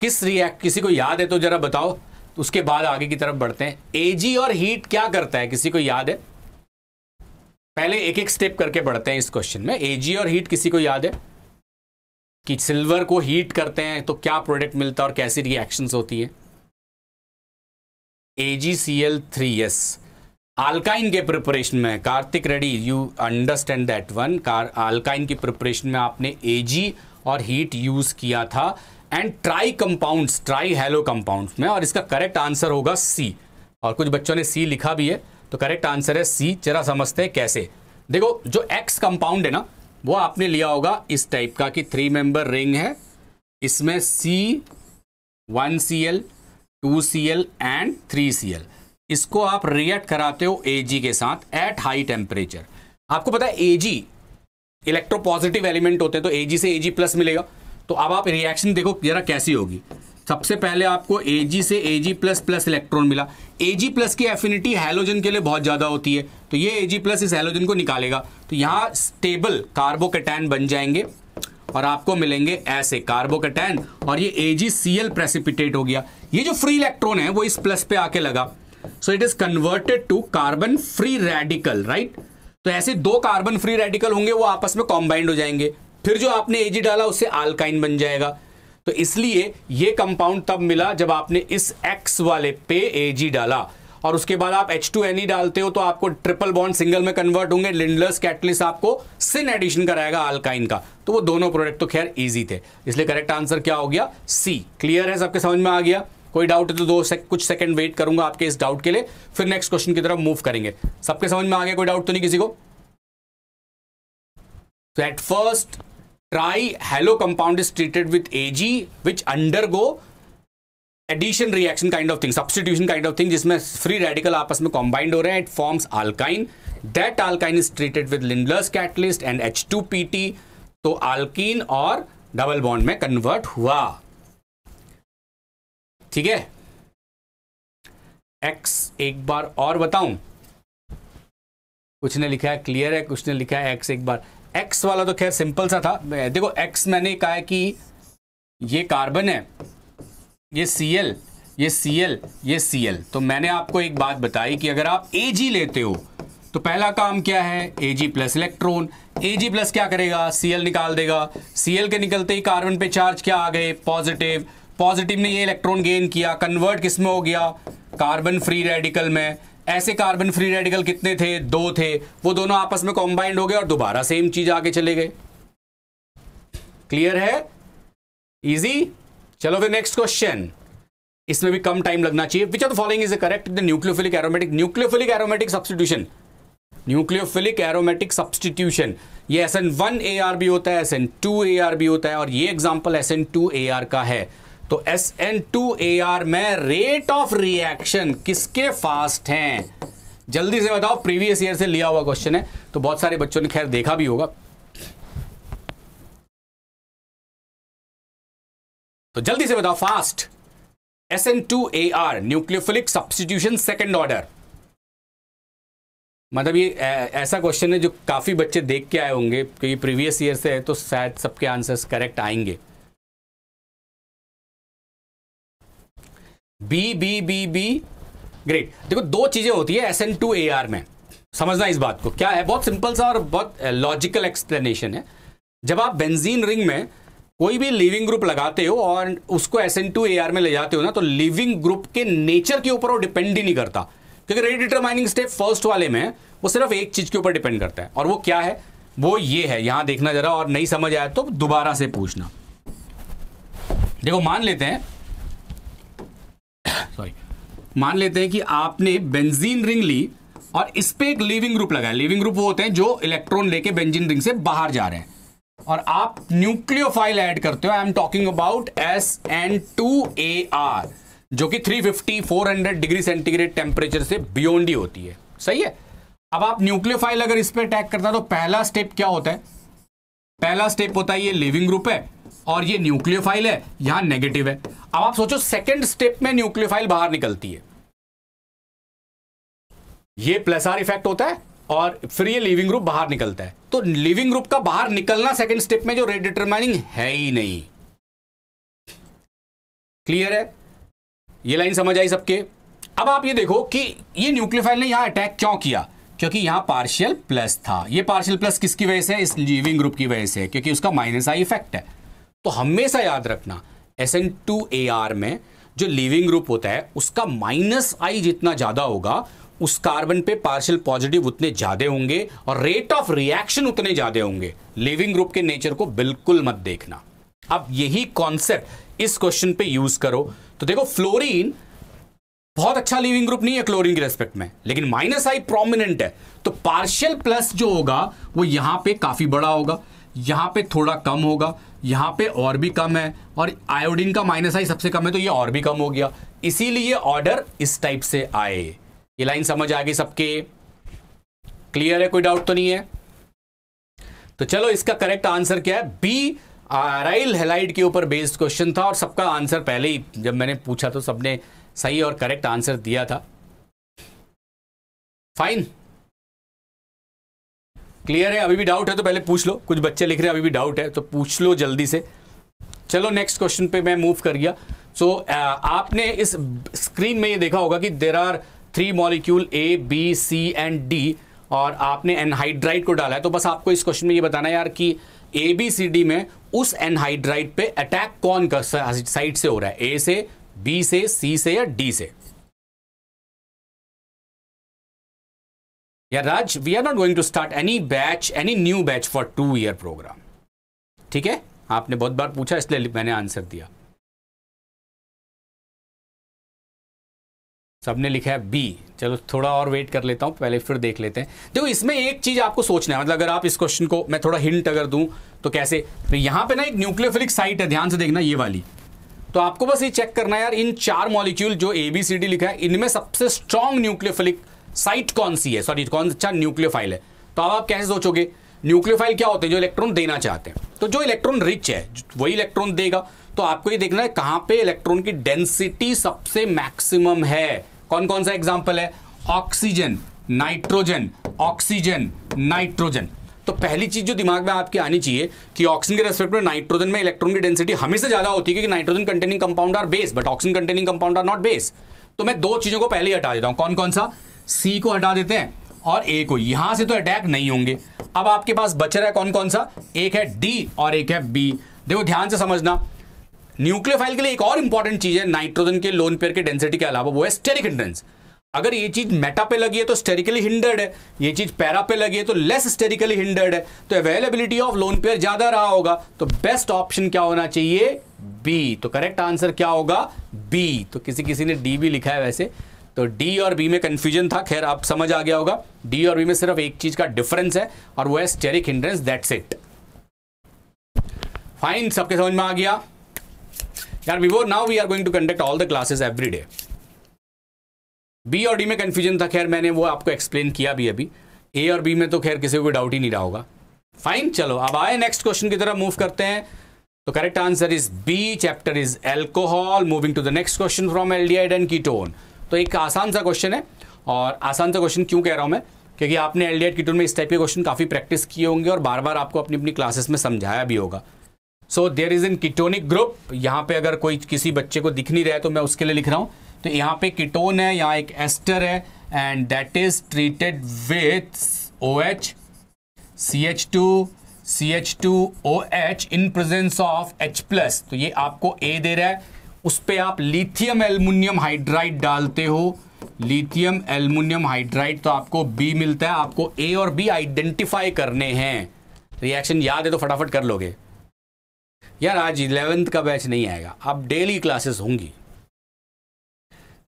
किस रिएक्ट किसी को याद है तो जरा बताओ उसके बाद आगे की तरफ बढ़ते हैं एजी और हीट क्या करता है किसी को याद है पहले एक एक स्टेप करके बढ़ते हैं इस क्वेश्चन में एजी और हीट किसी को याद है कि सिल्वर को हीट करते हैं तो क्या प्रोडक्ट मिलता है और कैसी रिएक्शंस होती है A G C L three S alkyne के प्रिपरेशन में Kartik ready you understand that one car alkyne की प्रिपरेशन में आपने एजी और हीट यूज किया था and tri compounds tri halo compounds में और इसका करेक्ट आंसर होगा सी और कुछ बच्चों ने सी लिखा भी है तो करेक्ट आंसर है सी जरा समझते हैं कैसे देखो जो एक्स कंपाउंड है ना वो आपने लिया होगा इस टाइप का कि थ्री मेंबर रिंग है इसमें C one C L two C L and three C L इसको आप रिएक्ट कराते हो एजी के साथ एट हाई टेम्परेचर आपको पता है एजी इलेक्ट्रोपॉजिटिव एलिमेंट होते हैं तो एजी से एजी प्लस मिलेगा तो अब आप रिएक्शन देखो जरा कैसी होगी सबसे पहले आपको एजी से एजी प्लस प्लस इलेक्ट्रॉन मिला एजी प्लस की एफिनिटी हेलोजन के लिए बहुत ज़्यादा होती है तो ये एजी प्लस इस हेलोजन को निकालेगा तो यहाँ स्टेबल कार्बोकेटैन बन जाएंगे और आपको मिलेंगे ऐसे कार्बोकेटैन और ये एजीसीएल प्रेसिपिटेट हो गया ये जो फ्री इलेक्ट्रॉन है वो इस प्लस पे आके लगा so it is converted to carbon free radical right तो ऐसे दो कार्बन फ्री रेडिकल होंगे वो आपस में कॉम्बाइंड हो जाएंगे फिर जो आपने एजी डाला उससे आल्काइन बन जाएगा तो इसलिए ये कंपाउंड तब मिला जब आपने इस एक्स वाले पे एजी डाला और उसके बाद आप एच टू एन ई डालते हो तो आपको ट्रिपल बॉन्ड सिंगल में कन्वर्ट होंगे लिंडलस कैटलिस आपको सिन एडिशन कराएगा अल्काइन का तो वो दोनों प्रोडक्ट तो खैर ईजी थे इसलिए करेक्ट आंसर क्या हो गया सी क्लियर है सबके समझ में आ गया कोई डाउट है तो दो सेक, कुछ सेकंड वेट करूंगा आपके इस डाउट के लिए फिर नेक्स्ट क्वेश्चन की तरफ मूव करेंगे सबके समझ में आ गया कोई डाउट तो नहीं किसी को तो at first tri compound is treated with AG which undergo addition reaction kind of thing substitution kind of thing जिसमें फ्री रेडिकल आपस में कॉम्बाइंड हो रहे हैं it forms alkyne that alkyne is treated with Lindlar's catalyst and H two P T तो alkyne और double bond में convert हुआ ठीक है एक्स एक बार और बताऊं कुछ ने लिखा है क्लियर है कुछ ने लिखा है एक्स एक बार एक्स वाला तो खैर सिंपल सा था देखो एक्स मैंने कहा है कि ये कार्बन है ये सी एल ये सी एल ये सी एल तो मैंने आपको एक बात बताई कि अगर आप ए जी लेते हो तो पहला काम क्या है A G plus electron A G plus क्या करेगा सी एल निकाल देगा सी एल के निकलते ही कार्बन पे चार्ज क्या आ गए पॉजिटिव पॉजिटिव ने ये इलेक्ट्रॉन गेन किया कन्वर्ट किस में हो गया कार्बन फ्री रेडिकल में ऐसे कार्बन फ्री रेडिकल कितने थे दो थे वो दोनों आपस में कॉम्बाइंड हो गए और दोबारा सेम चीज आगे चले गए क्लियर है इजी चलो फिर नेक्स्ट क्वेश्चन इसमें भी कम टाइम लगना चाहिए which are the following is correct the nucleophilic aromatic nucleophilic aromatic substitution nucleophilic aromatic substitution ये S N one A R भी होता है S N two A R भी होता है और ये example S N two A R का है तो S N two A R में रेट ऑफ रिएक्शन किसके फास्ट हैं जल्दी से बताओ प्रीवियस ईयर से लिया हुआ क्वेश्चन है तो बहुत सारे बच्चों ने खैर देखा भी होगा तो जल्दी से बताओ fast S N two A R nucleophilic substitution second order मतलब ये ऐसा क्वेश्चन है जो काफ़ी बच्चे देख के आए होंगे क्योंकि प्रीवियस ईयर से है तो शायद सबके आंसर्स करेक्ट आएंगे B B B B great देखो दो चीजें होती है S N two A R में समझना इस बात को क्या है बहुत सिंपल सा और बहुत लॉजिकल एक्सप्लेनेशन है जब आप बेंजीन रिंग में कोई भी लिविंग ग्रुप लगाते हो और उसको S N two A R में ले जाते हो ना तो लिविंग ग्रुप के नेचर के ऊपर वो डिपेंड ही नहीं करता क्योंकि रेड डिटरमाइनिंग स्टेप फर्स्ट वाले में वो सिर्फ एक चीज के ऊपर डिपेंड करता है और वो क्या है वो ये है यहां देखना जरा और नहीं समझ आया तो दोबारा से पूछना देखो मान लेते हैं सॉरी मान लेते हैं कि आपने बेंजीन रिंग ली और इस पर एक लिविंग ग्रुप लगाया लिविंग ग्रुप वो होते हैं जो इलेक्ट्रॉन लेके बेंजीन रिंग से बाहर जा रहे हैं और आप न्यूक्लियोफाइल ऐड करते हो I am talking about S N two A R जो कि 350 400 डिग्री सेंटीग्रेड टेम्परेचर से बियोंड ही होती है सही है अब आप न्यूक्लियोफाइल अगर इस पर अटैक करता है तो पहला स्टेप क्या होता है पहला स्टेप होता है ये लिविंग ग्रुप है और ये न्यूक्लियोफाइल है यहां नेगेटिव है अब आप सोचो सेकेंड स्टेप में न्यूक्लियोफाइल बाहर निकलती है ये प्लस आर इफेक्ट होता है और फिर ये लिविंग ग्रुप बाहर निकलता है तो लिविंग ग्रुप का बाहर निकलना सेकेंड स्टेप में जो रेडिटरमाइनिंग है ही नहीं क्लियर है ये लाइन समझ आई सबके अब आप ये देखो कि ये न्यूक्लियोफाइल ने यहां अटैक क्यों किया क्योंकि यहां पार्शियल प्लस था ये पार्शियल प्लस किसकी वजह से इस लिविंग ग्रुप की वजह से क्योंकि उसका माइनस आई इफेक्ट है तो हमेशा याद रखना S N two A R में जो लिविंग ग्रुप होता है उसका माइनस आई जितना ज़्यादा होगा उस कार्बन पे पार्शियल पॉजिटिव उतने ज़्यादा होंगे और रेट ऑफ रिएक्शन उतने ज़्यादा होंगे लिविंग ग्रुप के नेचर को बिल्कुल मत देखना अब यही कॉन्सेप्ट इस क्वेश्चन पे यूज करो तो देखो फ्लोरीन बहुत अच्छा लिविंग ग्रुप नहीं है क्लोरीन के रेस्पेक्ट में लेकिन माइनस आई प्रोमिनेंट है तो पार्शियल प्लस जो होगा वो यहां पे काफी बड़ा होगा यहां पे थोड़ा कम होगा यहाँ पे और भी कम है और आयोडीन का माइनस आई सबसे कम है तो ये और भी कम हो गया इसीलिए ऑर्डर इस टाइप से आए ये लाइन समझ आ गई सबके क्लियर है कोई डाउट तो नहीं है तो चलो इसका करेक्ट आंसर क्या है बी आराइल हेलाइड के ऊपर बेस्ड क्वेश्चन था और सबका आंसर पहले ही जब मैंने पूछा तो सबने सही और करेक्ट आंसर दिया था फाइन क्लियर है अभी भी डाउट है तो पहले पूछ लो कुछ बच्चे लिख रहे हैं अभी भी डाउट है तो पूछ लो जल्दी से चलो नेक्स्ट क्वेश्चन पे मैं मूव कर गया सो so, uh, आपने इस स्क्रीन में ये देखा होगा कि there are three molecule A B C and D और आपने एनहाइड्राइड को डाला है तो बस आपको इस क्वेश्चन में ये बताना है यार कि ए बी सी डी में उस एनहाइड्राइड पे अटैक कौन का साइड से हो रहा है ए से बी से सी से या डी से यार Raj we are not going to start any batch any new batch for two year program ठीक है आपने बहुत बार पूछा इसलिए मैंने आंसर दिया सबने लिखा है बी चलो थोड़ा और वेट कर लेता हूं पहले फिर देख लेते हैं देखो इसमें एक चीज आपको सोचना है मतलब अगर आप इस क्वेश्चन को मैं थोड़ा हिंट अगर दूं तो कैसे तो यहां पे ना एक न्यूक्लियोफिलिक साइट है ध्यान से देखना ये वाली तो आपको बस ये चेक करना है यार इन चार मॉलिक्यूल जो एबीसीडी लिखा है इनमें सबसे स्ट्रॉन्ग न्यूक्लियोफिलिक साइट कौन सी है सॉरी कौन सा न्यूक्लियोफाइल है तो अब आप कैसे सोचोगे न्यूक्लियोफाइल क्या होते हैं जो इलेक्ट्रॉन देना चाहते हैं तो जो इलेक्ट्रॉन रिच है वही इलेक्ट्रॉन देगा तो आपको ये देखना है कहां पे इलेक्ट्रॉन की डेंसिटी सबसे मैक्सिमम है कौन कौन सा एग्जांपल है ऑक्सीजन नाइट्रोजन ऑक्सीजन नाइट्रोजन तो पहली चीज जो दिमाग में आपकी आनी चाहिए कि ऑक्सीजन के रेस्पेक्ट में नाइट्रोजन में इलेक्ट्रॉन की डेंसिटी हमेशा ज्यादा होती है क्योंकि nitrogen containing compound are base but oxygen containing compound are not base तो मैं दो चीजों को पहले ही हटा देता हूं कौन कौन सा सी को हटा देते हैं और ए को यहां से तो अटैक नहीं होंगे अब आपके पास बच रहा है कौन कौन सा एक है डी और एक है बी देखो ध्यान से समझना न्यूक्लियोफाइल के लिए एक और इंपॉर्टेंट चीज है नाइट्रोजन के लोन पेयर के डेंसिटी के अलावा वो है स्टेरिक हिंड्रेंस अगर ये चीज मेटा पे लगी है तो स्टेरिकली हिंडर्ड है ये चीज पैरा पे लगी है तो लेस स्टेरिकली हिंडर्ड है तो अवेलेबिलिटी ऑफ लोन पेयर ज्यादा रहा होगा तो बेस्ट ऑप्शन क्या होना चाहिए बी तो करेक्ट आंसर क्या होगा बी तो किसी किसी ने डी भी लिखा है वैसे तो डी और बी में कंफ्यूजन था खैर आप समझ आ गया होगा डी और बी में सिर्फ एक चीज का डिफरेंस है और वो है steric hindrance that's it fine सबके समझ में आ गया यार before now we are going to conduct all the classes every day B और डी में कंफ्यूजन था खैर मैंने वो आपको एक्सप्लेन किया भी अभी ए और बी में तो खैर किसी को डाउट ही नहीं रहा होगा फाइन चलो अब आए नेक्स्ट क्वेश्चन की तरफ मूव करते हैं तो correct answer is B chapter is alcohol moving to the next question from aldehyde and ketone तो एक आसान सा क्वेश्चन है और आसान सा क्वेश्चन क्यों कह रहा हूँ मैं क्योंकि आपने एल डी में इस टाइप के क्वेश्चन काफ़ी प्रैक्टिस किए होंगे और बार बार आपको अपनी अपनी क्लासेस में समझाया भी होगा so there is in ketonic group यहाँ पे अगर कोई किसी बच्चे को दिख नहीं रहा है तो मैं उसके लिए लिख रहा हूँ तो यहाँ पे किटोन है यहाँ एक एस्टर है and that is treated with O H C H two C H two O H in presence of H plus तो ये आपको ए दे रहा है उस पर आप लिथियम एल्मोनियम हाइड्राइड डालते हो लिथियम एल्मोनियम हाइड्राइड तो आपको बी मिलता है आपको ए और बी आइडेंटिफाई करने हैं रिएक्शन याद है तो फटाफट कर लोगे यार आज इलेवेंथ का बैच नहीं आएगा अब डेली क्लासेस होंगी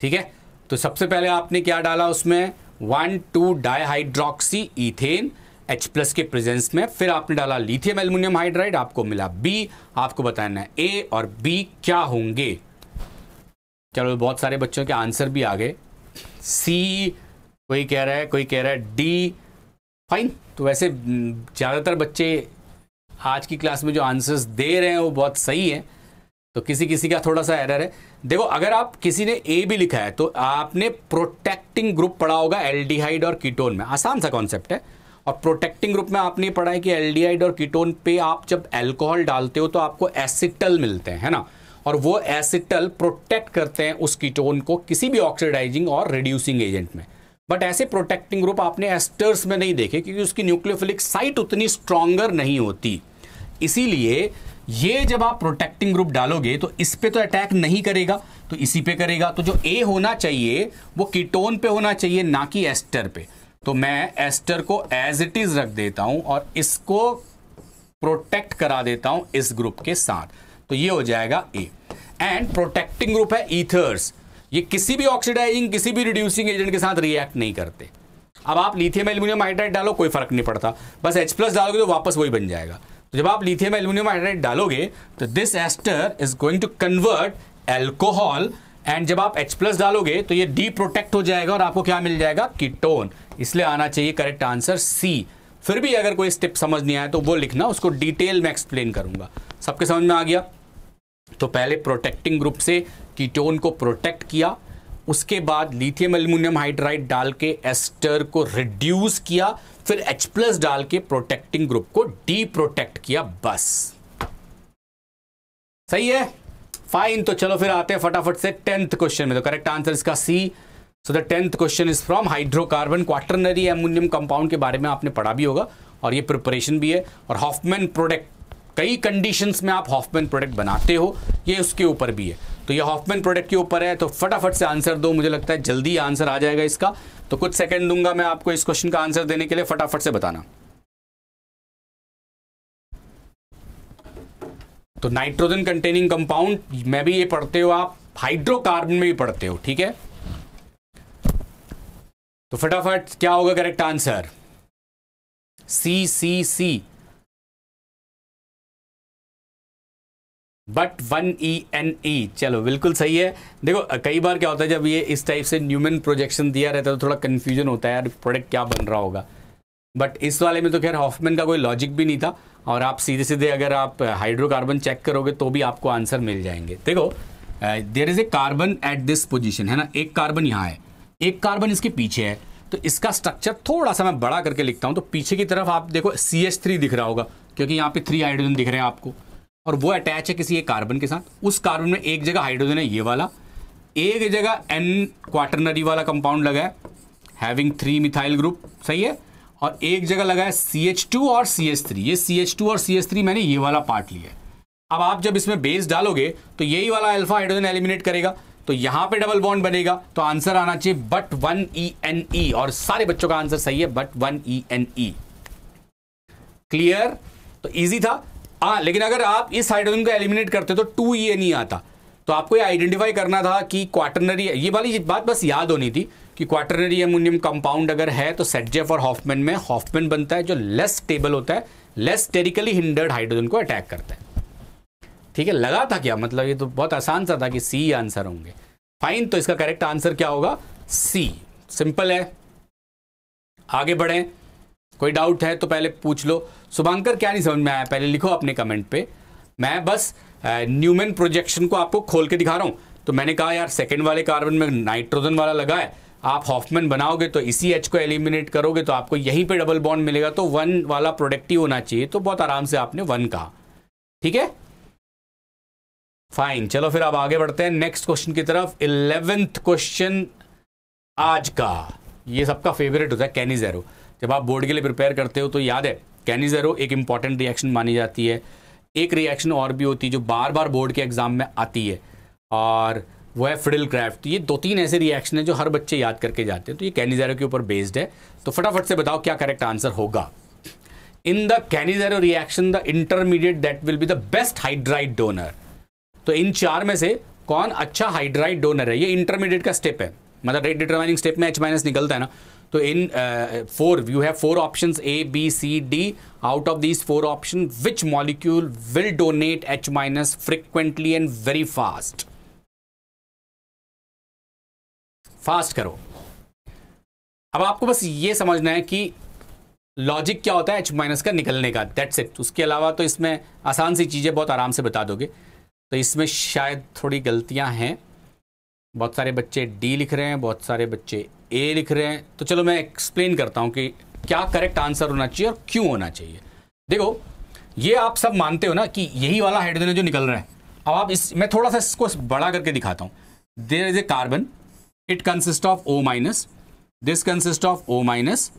ठीक है तो सबसे पहले आपने क्या डाला उसमें one two dihydroxy ethane H plus के प्रेजेंस में फिर आपने डाला लिथियम एल्यूमिनियम हाइड्राइड आपको मिला बी आपको बताना है ए और बी क्या होंगे चलो बहुत सारे बच्चों के आंसर भी आ गए सी कोई कह रहा है कोई कह रहा है डी फाइन तो वैसे हम्म, ज़्यादातर बच्चे आज की क्लास में जो आंसर्स दे रहे हैं वो बहुत सही है तो किसी किसी का थोड़ा सा एरर है देखो अगर आप किसी ने ए भी लिखा है तो आपने प्रोटेक्टिंग ग्रुप पढ़ा होगा एल्डिहाइड और कीटोन में आसान सा कॉन्सेप्ट है और प्रोटेक्टिंग ग्रुप में आपने पढ़ा है कि एल्डिहाइड और कीटोन पे आप जब एल्कोहल डालते हो तो आपको एसिटल मिलते हैं है ना और वो एसिटल प्रोटेक्ट करते हैं उस कीटोन को किसी भी ऑक्सीडाइजिंग और रिड्यूसिंग एजेंट में बट ऐसे प्रोटेक्टिंग ग्रुप आपने एस्टर्स में नहीं देखे क्योंकि उसकी न्यूक्लियोफिलिक साइट उतनी स्ट्रांगर नहीं होती इसीलिए ये जब आप प्रोटेक्टिंग ग्रुप डालोगे तो इस पर तो अटैक नहीं करेगा तो इसी पे करेगा तो जो ए होना चाहिए वो कीटोन पे होना चाहिए ना कि एस्टर पे तो मैं एस्टर को एज इट इज रख देता हूं और इसको प्रोटेक्ट करा देता हूं इस ग्रुप के साथ तो ये हो जाएगा ए एंड प्रोटेक्टिंग ग्रुप है ईथर्स ये किसी भी ऑक्सीडाइजिंग किसी भी रिड्यूसिंग एजेंट के साथ रिएक्ट नहीं करते अब आप लिथियम एल्यूमिनियम हाइड्राइड डालो कोई फर्क नहीं पड़ता बस एच प्लस डालोगे तो वापस वही बन जाएगा तो जब आप लिथियम एल्यूमिनियम हाइड्राइड डालोगे तो this ester is going to convert alcohol and जब आप H प्लस डालोगे तो ये डी प्रोटेक्ट हो जाएगा और आपको क्या मिल जाएगा कीटोन इसलिए आना चाहिए करेक्ट आंसर सी फिर भी अगर कोई स्टेप समझ नहीं आया तो वो लिखना उसको डिटेल में एक्सप्लेन करूंगा सबके समझ में आ गया तो पहले प्रोटेक्टिंग ग्रुप से कीटोन को प्रोटेक्ट किया उसके बाद लिथियम एल्यूमिनियम हाइड्राइड डाल के एस्टर को रिड्यूस किया फिर H प्लस डाल के प्रोटेक्टिंग ग्रुप को डी प्रोटेक्ट किया बस सही है फाइन तो चलो फिर आते हैं फटाफट से टेंथ क्वेश्चन में तो करेक्ट आंसर इसका C so the tenth question is from hydrocarbon quaternary ammonium compound के बारे में आपने पढ़ा भी होगा और ये प्रिपरेशन भी है और हॉफमैन प्रोडक्ट कई कंडीशंस में आप हॉफमैन प्रोडक्ट बनाते हो ये उसके ऊपर भी है तो ये हॉफमैन प्रोडक्ट के ऊपर है तो फटाफट से आंसर दो मुझे लगता है जल्दी आंसर आ जाएगा इसका तो कुछ सेकंड दूंगा मैं आपको इस क्वेश्चन का आंसर देने के लिए फटाफट से बताना तो नाइट्रोजन कंटेनिंग कंपाउंड में भी ये पढ़ते हो आप हाइड्रोकार्बन में भी पढ़ते हो ठीक है तो फटाफट क्या होगा correct answer C C C but one E N E चलो बिल्कुल सही है देखो कई बार क्या होता है जब ये इस टाइप से न्यूमन प्रोजेक्शन दिया रहता है तो थोड़ा कंफ्यूजन होता है यार प्रोडक्ट क्या बन रहा होगा बट इस वाले में तो खैर हॉफमैन का कोई लॉजिक भी नहीं था और आप सीधे सीधे अगर आप हाइड्रोकार्बन चेक करोगे तो भी आपको आंसर मिल जाएंगे देखो there is a carbon at this position है ना एक कार्बन यहाँ है एक कार्बन इसके पीछे है तो इसका स्ट्रक्चर थोड़ा सा मैं बड़ा करके लिखता हूँ तो पीछे की तरफ आप देखो सी एस थ्री दिख रहा होगा क्योंकि यहाँ पे थ्री हाइड्रोजन दिख रहे हैं आपको और वो अटैच है किसी एक कार्बन के साथ उस कार्बन में एक जगह हाइड्रोजन है ये वाला एक जगह एन क्वाटरनरी वाला कंपाउंड लगा है हैविंग थ्री मिथाइल ग्रुप सही है और एक जगह लगाया सी एच टू और सी एच थ्री ये सी एच टू और सी एच थ्री मैंने ये वाला पार्ट लिया है अब आप जब इसमें बेस डालोगे तो यही वाला अल्फा हाइड्रोजन एलिमिनेट करेगा तो यहां पे डबल बॉन्ड बनेगा तो आंसर आना चाहिए but one E N E और सारे बच्चों का आंसर सही है but one E N E clear तो इजी था आ, हाँ, लेकिन अगर आप इस हाइड्रोजन को एलिमिनेट करते तो टू ई एन ई आता तो आपको ये आइडेंटिफाई करना था कि क्वार्टनरी ये वाली बात बस याद होनी थी कि क्वाटरनरी एमोनियम कंपाउंड अगर है तो सेटजेफ और हॉफमैन में हॉफमैन बनता है जो लेस स्टेबल होता है लेस टेरिकली हिंडर्ड हाइड्रोजन को अटैक करता है ठीक है लगा था क्या मतलब ये तो बहुत आसान सा था कि सी आंसर होंगे फाइन तो इसका करेक्ट आंसर क्या होगा सी सिंपल है आगे बढ़े कोई डाउट है तो पहले पूछ लो शुभांकर क्या नहीं समझ में आया पहले लिखो अपने कमेंट पे मैं बस न्यूमेन प्रोजेक्शन को आपको खोल के दिखा रहा हूं तो मैंने कहा यार सेकेंड वाले कार्बन में नाइट्रोजन वाला लगा है आप हॉफमैन बनाओगे तो इसी एच को एलिमिनेट करोगे तो आपको यहीं पे डबल बॉन्ड मिलेगा तो वन वाला प्रोडक्टिव होना चाहिए तो बहुत आराम से आपने वन कहा ठीक है फाइन चलो फिर आप आगे बढ़ते हैं नेक्स्ट क्वेश्चन की तरफ इलेवेंथ क्वेश्चन आज का ये सबका फेवरेट होता है कैनी जेरो जब आप बोर्ड के लिए प्रिपेयर करते हो तो याद है कैनी जेरो एक इंपॉर्टेंट रिएक्शन मानी जाती है एक रिएक्शन और भी होती है जो बार बार बोर्ड के एग्जाम में आती है और वो है फ्रिडल क्राफ्ट तो ये दो तीन ऐसे रिएक्शन है जो हर बच्चे याद करके जाते हैं तो ये कैनिजैरो के ऊपर बेस्ड है तो फटाफट से बताओ क्या करेक्ट आंसर होगा in the Cannizzaro reaction the intermediate that will be the best hydride donor तो इन चार में से कौन अच्छा हाइड्राइड डोनर है ये इंटरमीडिएट का स्टेप है मतलब रेड डिटरमाइनिंग स्टेप में एच माइनस निकलता है ना तो in four you have four options A B C D out of these four option which molecule will donate H minus frequently and very fast fast करो अब आपको बस ये समझना है कि लॉजिक क्या होता है एच माइनस का निकलने का दैट्स इट उसके अलावा तो इसमें आसान सी चीज़ें बहुत आराम से बता दोगे तो इसमें शायद थोड़ी गलतियां हैं बहुत सारे बच्चे डी लिख रहे हैं बहुत सारे बच्चे ए लिख रहे हैं तो चलो मैं एक्सप्लेन करता हूँ कि क्या करेक्ट आंसर होना चाहिए और क्यों होना चाहिए देखो ये आप सब मानते हो ना कि यही वाला हाइड्रोजन जो निकल रहा है अब आप इस मैं थोड़ा सा इसको बड़ा करके दिखाता हूँ there is a carbon it consists of O minus this consists of O minus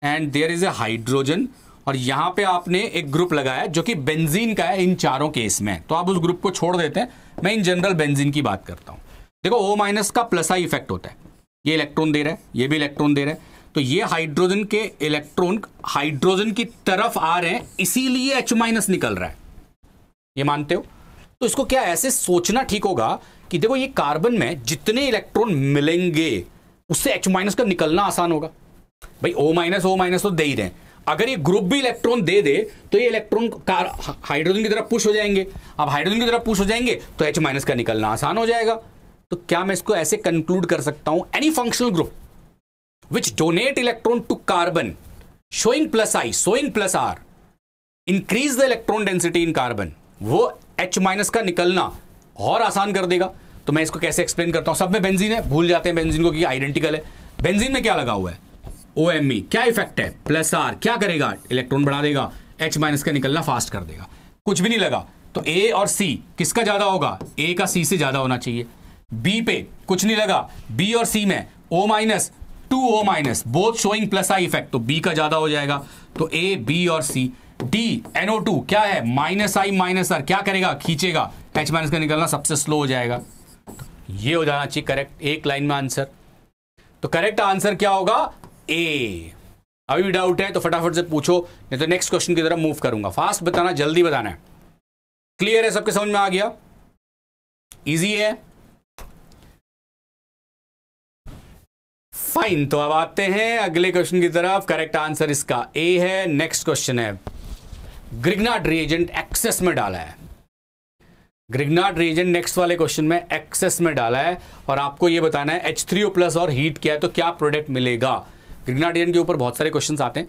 and there is a hydrogen और यहां पे आपने एक ग्रुप लगाया जो कि बेंजीन का है इन चारों केस में तो आप उस ग्रुप को छोड़ देते हैं मैं इन जनरल बेंजीन की बात करता हूं देखो ओ माइनस का प्लस आई इफेक्ट होता है ये इलेक्ट्रॉन दे रहा है ये भी इलेक्ट्रॉन दे रहा है तो ये हाइड्रोजन के इलेक्ट्रॉन हाइड्रोजन की तरफ आ रहे हैं इसीलिए एच माइनस निकल रहा है ये मानते हो तो इसको क्या ऐसे सोचना ठीक होगा कि देखो ये कार्बन में जितने इलेक्ट्रॉन मिलेंगे उससे एच माइनस का निकलना आसान होगा भाई ओ माइनस ओ माइनस तो दे ही रहे अगर ये ग्रुप भी इलेक्ट्रॉन दे दे तो ये इलेक्ट्रॉन हाइड्रोजन की तरफ पुश हो जाएंगे अब हाइड्रोजन की तरफ पुश हो जाएंगे तो एच माइनस का निकलना आसान हो जाएगा तो क्या मैं इसको ऐसे कंक्लूड कर सकता हूं any functional group which donate electron to carbon showing plus I showing plus R increase the electron density in carbon वो एच माइनस का निकलना और आसान कर देगा तो मैं इसको कैसे एक्सप्लेन करता हूं सब में बेंजीन है भूल जाते हैं बेंजीन को कि आइडेंटिकल है बेंजीन में क्या लगा हुआ है ओ एम ई क्या इफेक्ट है प्लस आर क्या करेगा इलेक्ट्रॉन बढ़ा देगा एच माइनस का निकलना फास्ट कर देगा कुछ भी नहीं लगा तो ए और सी किसका ज्यादा होगा ए का सी से ज्यादा होना चाहिए बी पे कुछ नहीं लगा बी और सी में O minus two O minus both showing plus I effect तो बी का ज्यादा हो जाएगा तो ए बी और सी डी एनओ टू क्या है माइनस आई माइनस आर क्या करेगा खींचेगा एच माइनस का निकलना सबसे स्लो हो जाएगा तो ये हो जाना चाहिए करेक्ट एक लाइन में आंसर तो करेक्ट आंसर क्या होगा ए अभी भी डाउट है तो फटाफट से पूछो नहीं तो नेक्स्ट क्वेश्चन की तरफ मूव करूंगा फास्ट बताना जल्दी बताना है क्लियर है सबके समझ में आ गया इजी है फाइन तो अब आते हैं अगले क्वेश्चन की तरफ करेक्ट आंसर इसका ए है नेक्स्ट क्वेश्चन है ग्रिग्नाट रिएजेंट एक्सेस में डाला है ग्रिगनाड रीजन नेक्स्ट वाले क्वेश्चन में एक्सेस में डाला है और आपको ये बताना है एच थ्री ओ प्लस और हीट क्या है तो क्या प्रोडक्ट मिलेगा ग्रिगनाड रीजन के ऊपर बहुत सारे क्वेश्चन आते हैं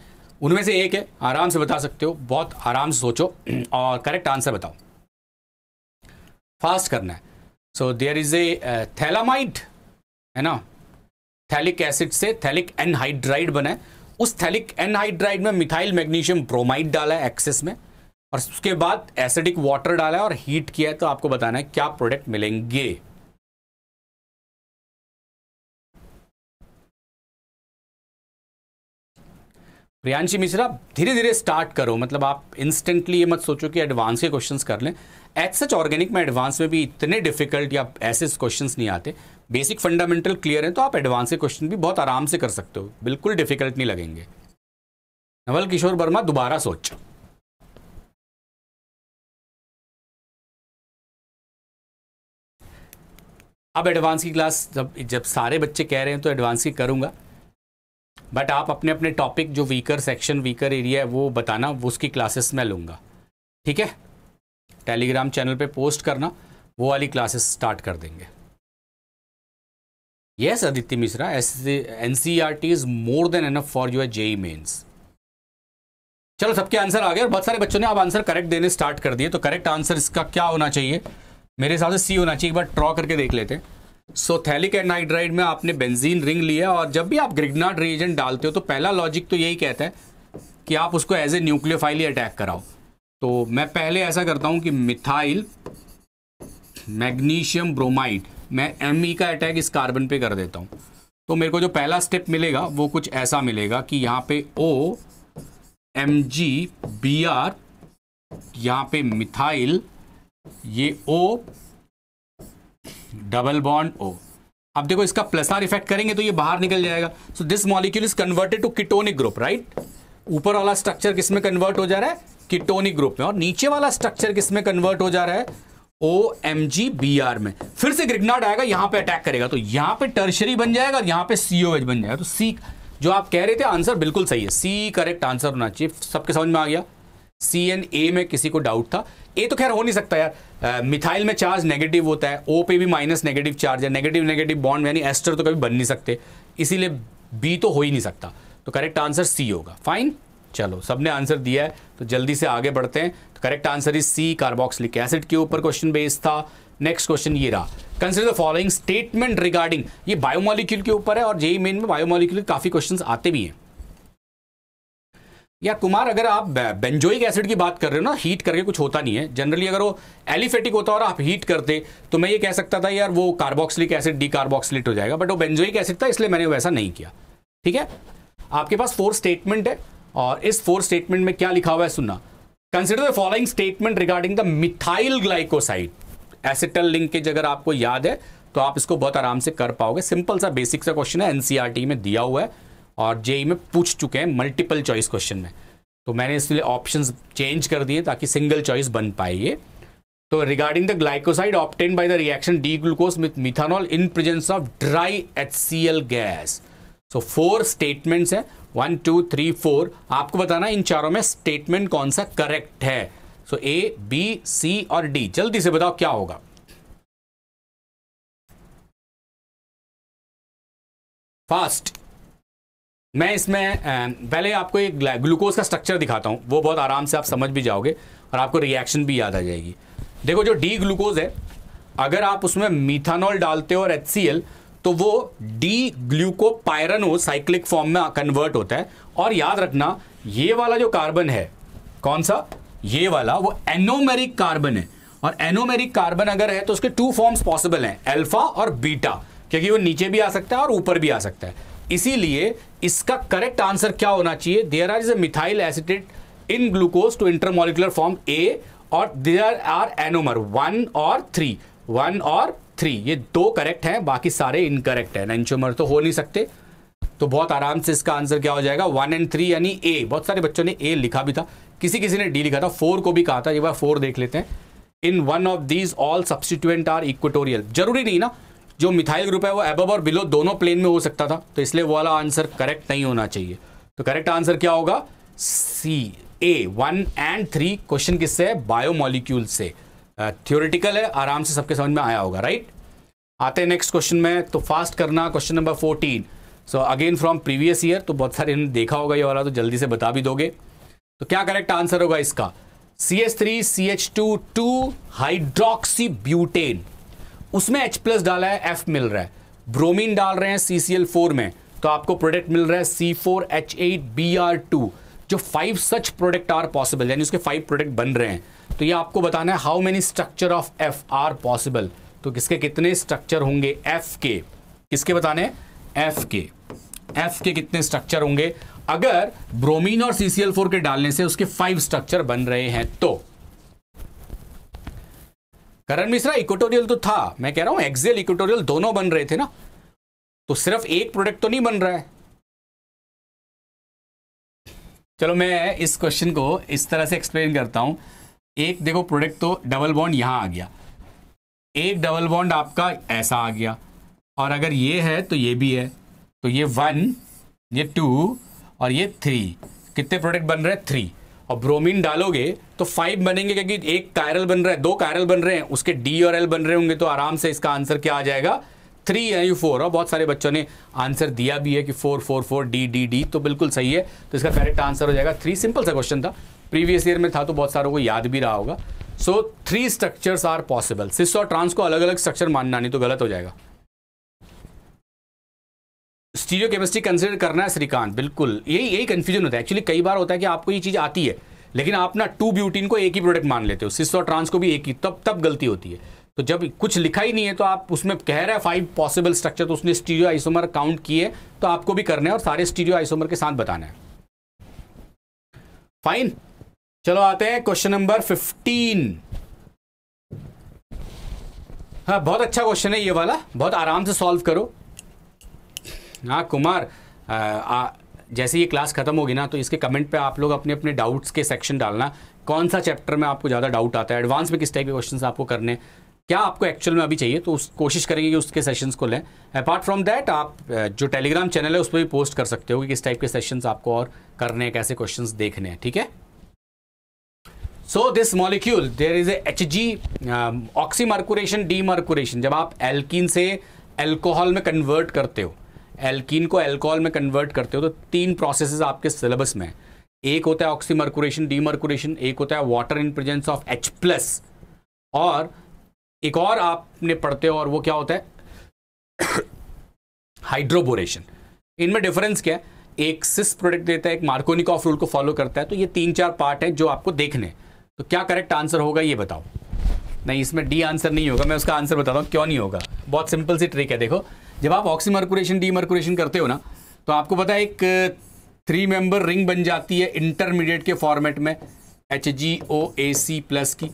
उनमें से एक है आराम से बता सकते हो बहुत आराम से सोचो <clears throat> और करेक्ट आंसर बताओ फास्ट करना है so there is a phthalimide है ना थैलिक एसिड से थैलिक एनहाइड्राइड बना है उस थैलिक एनहाइड्राइड में मिथाइल मैग्नीशियम ब्रोमाइड डाला है एक्सेस में और उसके बाद एसिडिक वाटर डाला है और हीट किया है तो आपको बताना है क्या प्रोडक्ट मिलेंगे प्रियांशी मिश्रा धीरे धीरे स्टार्ट करो मतलब आप इंस्टेंटली ये मत सोचो कि एडवांस के क्वेश्चंस कर लें एच सच ऑर्गेनिक में एडवांस में भी इतने डिफिकल्ट या ऐसे क्वेश्चंस नहीं आते बेसिक फंडामेंटल क्लियर है तो आप एडवांस के क्वेश्चन भी बहुत आराम से कर सकते हो बिल्कुल डिफिकल्ट नहीं लगेंगे नवल किशोर वर्मा दोबारा सोच अब एडवांस की क्लास जब जब सारे बच्चे कह रहे हैं तो एडवांस की करूँगा बट आप अपने अपने टॉपिक जो वीकर सेक्शन वीकर एरिया है वो बताना वो उसकी क्लासेस मैं लूँगा ठीक है टेलीग्राम चैनल पे पोस्ट करना वो वाली क्लासेस स्टार्ट कर देंगे yes Aditya Mishra S N C R T is more than enough for your JEE Mains चलो सबके आंसर आ गए और बहुत सारे बच्चों ने आप आंसर करेक्ट देने स्टार्ट कर दिए तो करेक्ट आंसर इसका क्या होना चाहिए मेरे हिसाब से सी होना चाहिए एक बार ट्रॉ करके देख लेते हैं सो थैलिक नाइट्राइड में आपने बेंजीन रिंग लिया और जब भी आप ग्रिगनाट रिएजेंट डालते हो तो पहला लॉजिक तो यही कहता है कि आप उसको एज ए न्यूक्लियोफाइली अटैक कराओ तो मैं पहले ऐसा करता हूँ कि मिथाइल मैग्नीशियम ब्रोमाइड मैं एम ई का अटैक इस कार्बन पे कर देता हूँ तो मेरे को जो पहला स्टेप मिलेगा वो कुछ ऐसा मिलेगा कि यहाँ पे O M G B R यहाँ पे मिथाइल ये ओ डबल बॉन्ड ओ अब देखो इसका प्लस आर इफेक्ट करेंगे तो ये बाहर निकल जाएगा so this molecule is converted to ketonic group right ऊपर वाला स्ट्रक्चर किसमें कन्वर्ट हो जा रहा है किटोनिक ग्रुप में और नीचे वाला स्ट्रक्चर किसमें कन्वर्ट हो जा रहा है O M G B R में फिर से ग्रिगनाट आएगा यहां पे अटैक करेगा तो यहां पे टर्शरी बन जाएगा यहां पे सीओ एच बन जाएगा तो सी जो आप कह रहे थे आंसर बिल्कुल सही है सी करेक्ट आंसर होना चाहिए सबके समझ में आ गया सी एंड ए में किसी को डाउट था ए तो खैर हो नहीं सकता यार मिथाइल में चार्ज नेगेटिव होता है ओ पे भी माइनस नेगेटिव चार्ज है नेगेटिव नेगेटिव बॉन्ड यानी एस्टर तो कभी बन नहीं सकते इसीलिए बी तो हो ही नहीं सकता तो करेक्ट आंसर सी होगा फाइन चलो सबने आंसर दिया है तो जल्दी से आगे बढ़ते हैं तो correct answer is C carboxylic acid के ऊपर क्वेश्चन बेस था नेक्स्ट क्वेश्चन ये रहा consider the following statement regarding ये बायोमोलिक्यूल के ऊपर है और जेई मेन में बायोमोलिक्यूल काफ़ी क्वेश्चन आते भी हैं या कुमार अगर आप बेंजोइक एसिड की बात कर रहे हो ना हीट करके कुछ होता नहीं है जनरली अगर वो एलिफेटिक होता और आप हीट करते तो मैं ये कह सकता था यार वो कार्बोक्सिलिक एसिड डी हो जाएगा बट वो बेंजोइक एसिड था इसलिए मैंने वैसा नहीं किया ठीक है आपके पास फोर स्टेटमेंट है और इस फोर स्टेटमेंट में क्या लिखा हुआ है सुनना consider the following statement regarding the methyl glycoside acetal linkage अगर आपको याद है तो आप इसको बहुत आराम से कर पाओगे सिंपल सा बेसिक सा क्वेश्चन है एनसीआरटी e में दिया हुआ है और जेई में पूछ चुके हैं मल्टीपल चॉइस क्वेश्चन में तो मैंने इसलिए ऑप्शन चेंज कर दिए ताकि सिंगल चॉइस बन पाए ये तो regarding the glycoside obtained by the reaction D glucose with methanol in presence of dry H C L gas so four statements है वन टू थ्री फोर आपको बताना इन चारों में स्टेटमेंट कौन सा करेक्ट है सो ए बी सी और डी जल्दी से बताओ क्या होगा फास्ट मैं इसमें पहले आपको एक ग्लूकोज का स्ट्रक्चर दिखाता हूँ वो बहुत आराम से आप समझ भी जाओगे और आपको रिएक्शन भी याद आ जाएगी देखो जो डी ग्लूकोज है अगर आप उसमें मीथानॉल डालते हो और एच तो वो डी हो साइक्लिक फॉर्म में कन्वर्ट होता है और याद रखना ये वाला जो कार्बन है कौन सा ये वाला वो एनोमेरिक कार्बन है और एनोमेरिक कार्बन अगर है तो उसके टू फॉर्म्स पॉसिबल हैं अल्फा और बीटा क्योंकि वो नीचे भी आ सकता है और ऊपर भी आ सकता है इसीलिए इसका करेक्ट आंसर क्या होना चाहिए there are is a methyl acetal in glucose to intermolecular form A और देयर आर एनोमर वन और थ्री वन और थ्री ये दो करेक्ट हैं बाकी सारे इनकरेक्ट हैं एंचोमर तो हो नहीं सकते तो बहुत आराम से इसका आंसर क्या हो जाएगा वन एंड थ्री यानी ए बहुत सारे बच्चों ने ए लिखा भी था किसी किसी ने डी लिखा था फोर को भी कहा था ये बार फोर देख लेते हैं in one of these all substituent are equatorial जरूरी नहीं ना जो मिथाइल ग्रुप है वो एबब और बिलो दोनों प्लेन में हो सकता था तो इसलिए वो वाला आंसर करेक्ट नहीं होना चाहिए तो करेक्ट आंसर क्या होगा C A one and three question किससे है बायोमोलिक्यूल से थ्योरिटिकल है आराम से सबके समझ में आया होगा राइट आते हैं नेक्स्ट क्वेश्चन में तो फास्ट करना question number fourteen so again from previous year तो बहुत सारे इन्होंने देखा होगा ये वाला तो जल्दी से बता भी दोगे तो क्या करेक्ट आंसर होगा इसका C S three C H two two hydroxy butane उसमें H प्लस डाला है F मिल रहा है ब्रोमीन डाल रहे हैं सी सी एल फोर में तो आपको प्रोडक्ट मिल रहा है C four H eight B R two जो five such product are possible यानी उसके फाइव प्रोडक्ट बन रहे हैं तो ये आपको बताना है how many structure of F are possible तो किसके कितने स्ट्रक्चर होंगे एफ के किसके बताने एफ के एफ के कितने स्ट्रक्चर होंगे अगर ब्रोमीन और सीसीएल फोर के डालने से उसके फाइव स्ट्रक्चर बन रहे हैं तो करण मिश्रा इक्वेटोरियल तो था मैं कह रहा हूं एक्सेल इक्वेटोरियल दोनों बन रहे थे ना तो सिर्फ एक प्रोडक्ट तो नहीं बन रहा है चलो मैं इस क्वेश्चन को इस तरह से एक्सप्लेन करता हूं एक देखो प्रोडक्ट तो डबल बॉन्ड यहां आ गया एक डबल बॉन्ड आपका ऐसा आ गया और अगर ये है तो ये भी है तो ये वन ये टू और ये थ्री कितने प्रोडक्ट बन रहे थ्री और ब्रोमीन डालोगे तो फाइव बनेंगे क्योंकि एक कायरल बन रहा है दो कायरल बन रहे हैं उसके डी और एल बन रहे होंगे तो आराम से इसका आंसर क्या आ जाएगा थ्री यानी फोर और बहुत सारे बच्चों ने आंसर दिया भी है कि four four four D D D तो बिल्कुल सही है तो इसका करेक्ट आंसर हो जाएगा थ्री सिंपल सा क्वेश्चन था प्रीवियस ईयर में था तो बहुत सारों को याद भी रहा होगा so three structures are possible cis और ट्रांस को अलग अलग स्ट्रक्चर मानना नहीं तो गलत हो जाएगा स्टीरियो केमिस्ट्री कंसिडर करना है श्रीकांत बिल्कुल यही यही कन्फ्यूजन होता है एक्चुअली कई बार होता है कि आपको ये चीज़ आती है लेकिन आप ना टू ब्यूटीन को एक ही प्रोडक्ट मान लेते हो सिस और ट्रांस को भी एक ही तब तब गलती होती है तो जब कुछ लिखा ही नहीं है तो आप उसमें कह रहे हैं फाइव पॉसिबल स्ट्रक्चर तो उसने स्टीरियो आइसोमर काउंट किए तो आपको भी करना है और सारे स्टीरियो आइसोमर के साथ बताना है फाइन चलो आते हैं क्वेश्चन नंबर फिफ्टीन हाँ बहुत अच्छा क्वेश्चन है ये वाला बहुत आराम से सॉल्व करो हाँ कुमार आ, आ, जैसे ये क्लास खत्म होगी ना तो इसके कमेंट पे आप लोग अपने अपने डाउट्स के सेक्शन डालना कौन सा चैप्टर में आपको ज़्यादा डाउट आता है एडवांस में किस टाइप के क्वेश्चन आपको करने क्या आपको एक्चुअल में अभी चाहिए तो उस कोशिश करेंगे कि उसके सेशंस को लें अपार्ट फ्रॉम दैट आप जो टेलीग्राम चैनल है उस पर भी पोस्ट कर सकते हो कि किस टाइप के सेशंस आपको और करने हैं कैसे क्वेश्चंस देखने हैं ठीक है so this molecule there is H G oxymercuration mercuration जब आप एल्किन से एल्कोहल में कन्वर्ट करते हो एल्कीन को एल्कोहल में कन्वर्ट करते हो तो तीन प्रोसेस आपके सिलेबस में एक होता है ऑक्सीमर्कुरेशन डीमर्कुरेशन एक होता है water in presence of H plus और एक और आपने पढ़ते हो और वो क्या होता है हाइड्रोबोरेशन <coughs> इनमें डिफरेंस क्या है एक सिस प्रोडक्ट देता है एक ऑफ रूल को फॉलो करता है तो ये तीन चार पार्ट है जो आपको देखने तो क्या करेक्ट आंसर होगा ये बताओ नहीं इसमें डी आंसर नहीं होगा मैं उसका आंसर बताता हूँ क्यों नहीं होगा बहुत सिंपल सी ट्रिक है देखो जब आप ऑक्सीमर्कुरेशन मर्कुरेशन करते हो ना तो आपको पता है एक थ्री मेंबर रिंग बन जाती है इंटरमीडिएट के फॉर्मेट में एच जी ओ ए सी प्लस की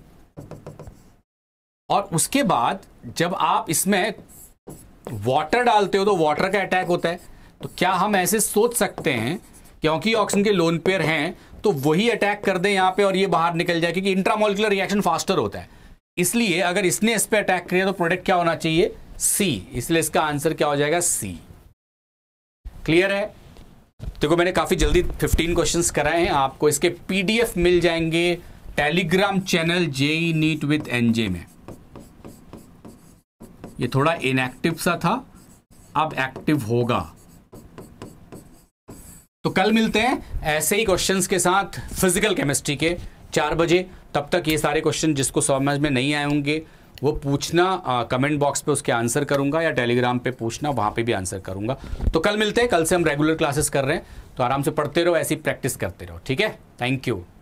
और उसके बाद जब आप इसमें वाटर डालते हो तो वाटर का अटैक होता है तो क्या हम ऐसे सोच सकते हैं क्योंकि ऑक्सीजन के लोन पेयर हैं तो वही अटैक कर दें यहाँ पे और ये बाहर निकल जाए क्योंकि इंट्रामोलिकुलर रिएक्शन फास्टर होता है इसलिए अगर इसने इस पर अटैक किया तो प्रोडक्ट क्या होना चाहिए सी इसलिए इसका आंसर क्या हो जाएगा सी क्लियर है देखो मैंने काफी जल्दी 15 क्वेश्चंस कराए हैं आपको इसके पीडीएफ मिल जाएंगे Telegram channel JEE NEET with NJ में ये थोड़ा इनएक्टिव सा था अब एक्टिव होगा तो कल मिलते हैं ऐसे ही क्वेश्चंस के साथ फिजिकल केमिस्ट्री के चार बजे तब तक ये सारे क्वेश्चन जिसको समझ में नहीं आए होंगे वो पूछना कमेंट बॉक्स पे उसके आंसर करूंगा या टेलीग्राम पे पूछना वहाँ पे भी आंसर करूंगा तो कल मिलते हैं कल से हम रेगुलर क्लासेस कर रहे हैं तो आराम से पढ़ते रहो ऐसी प्रैक्टिस करते रहो ठीक है थैंक यू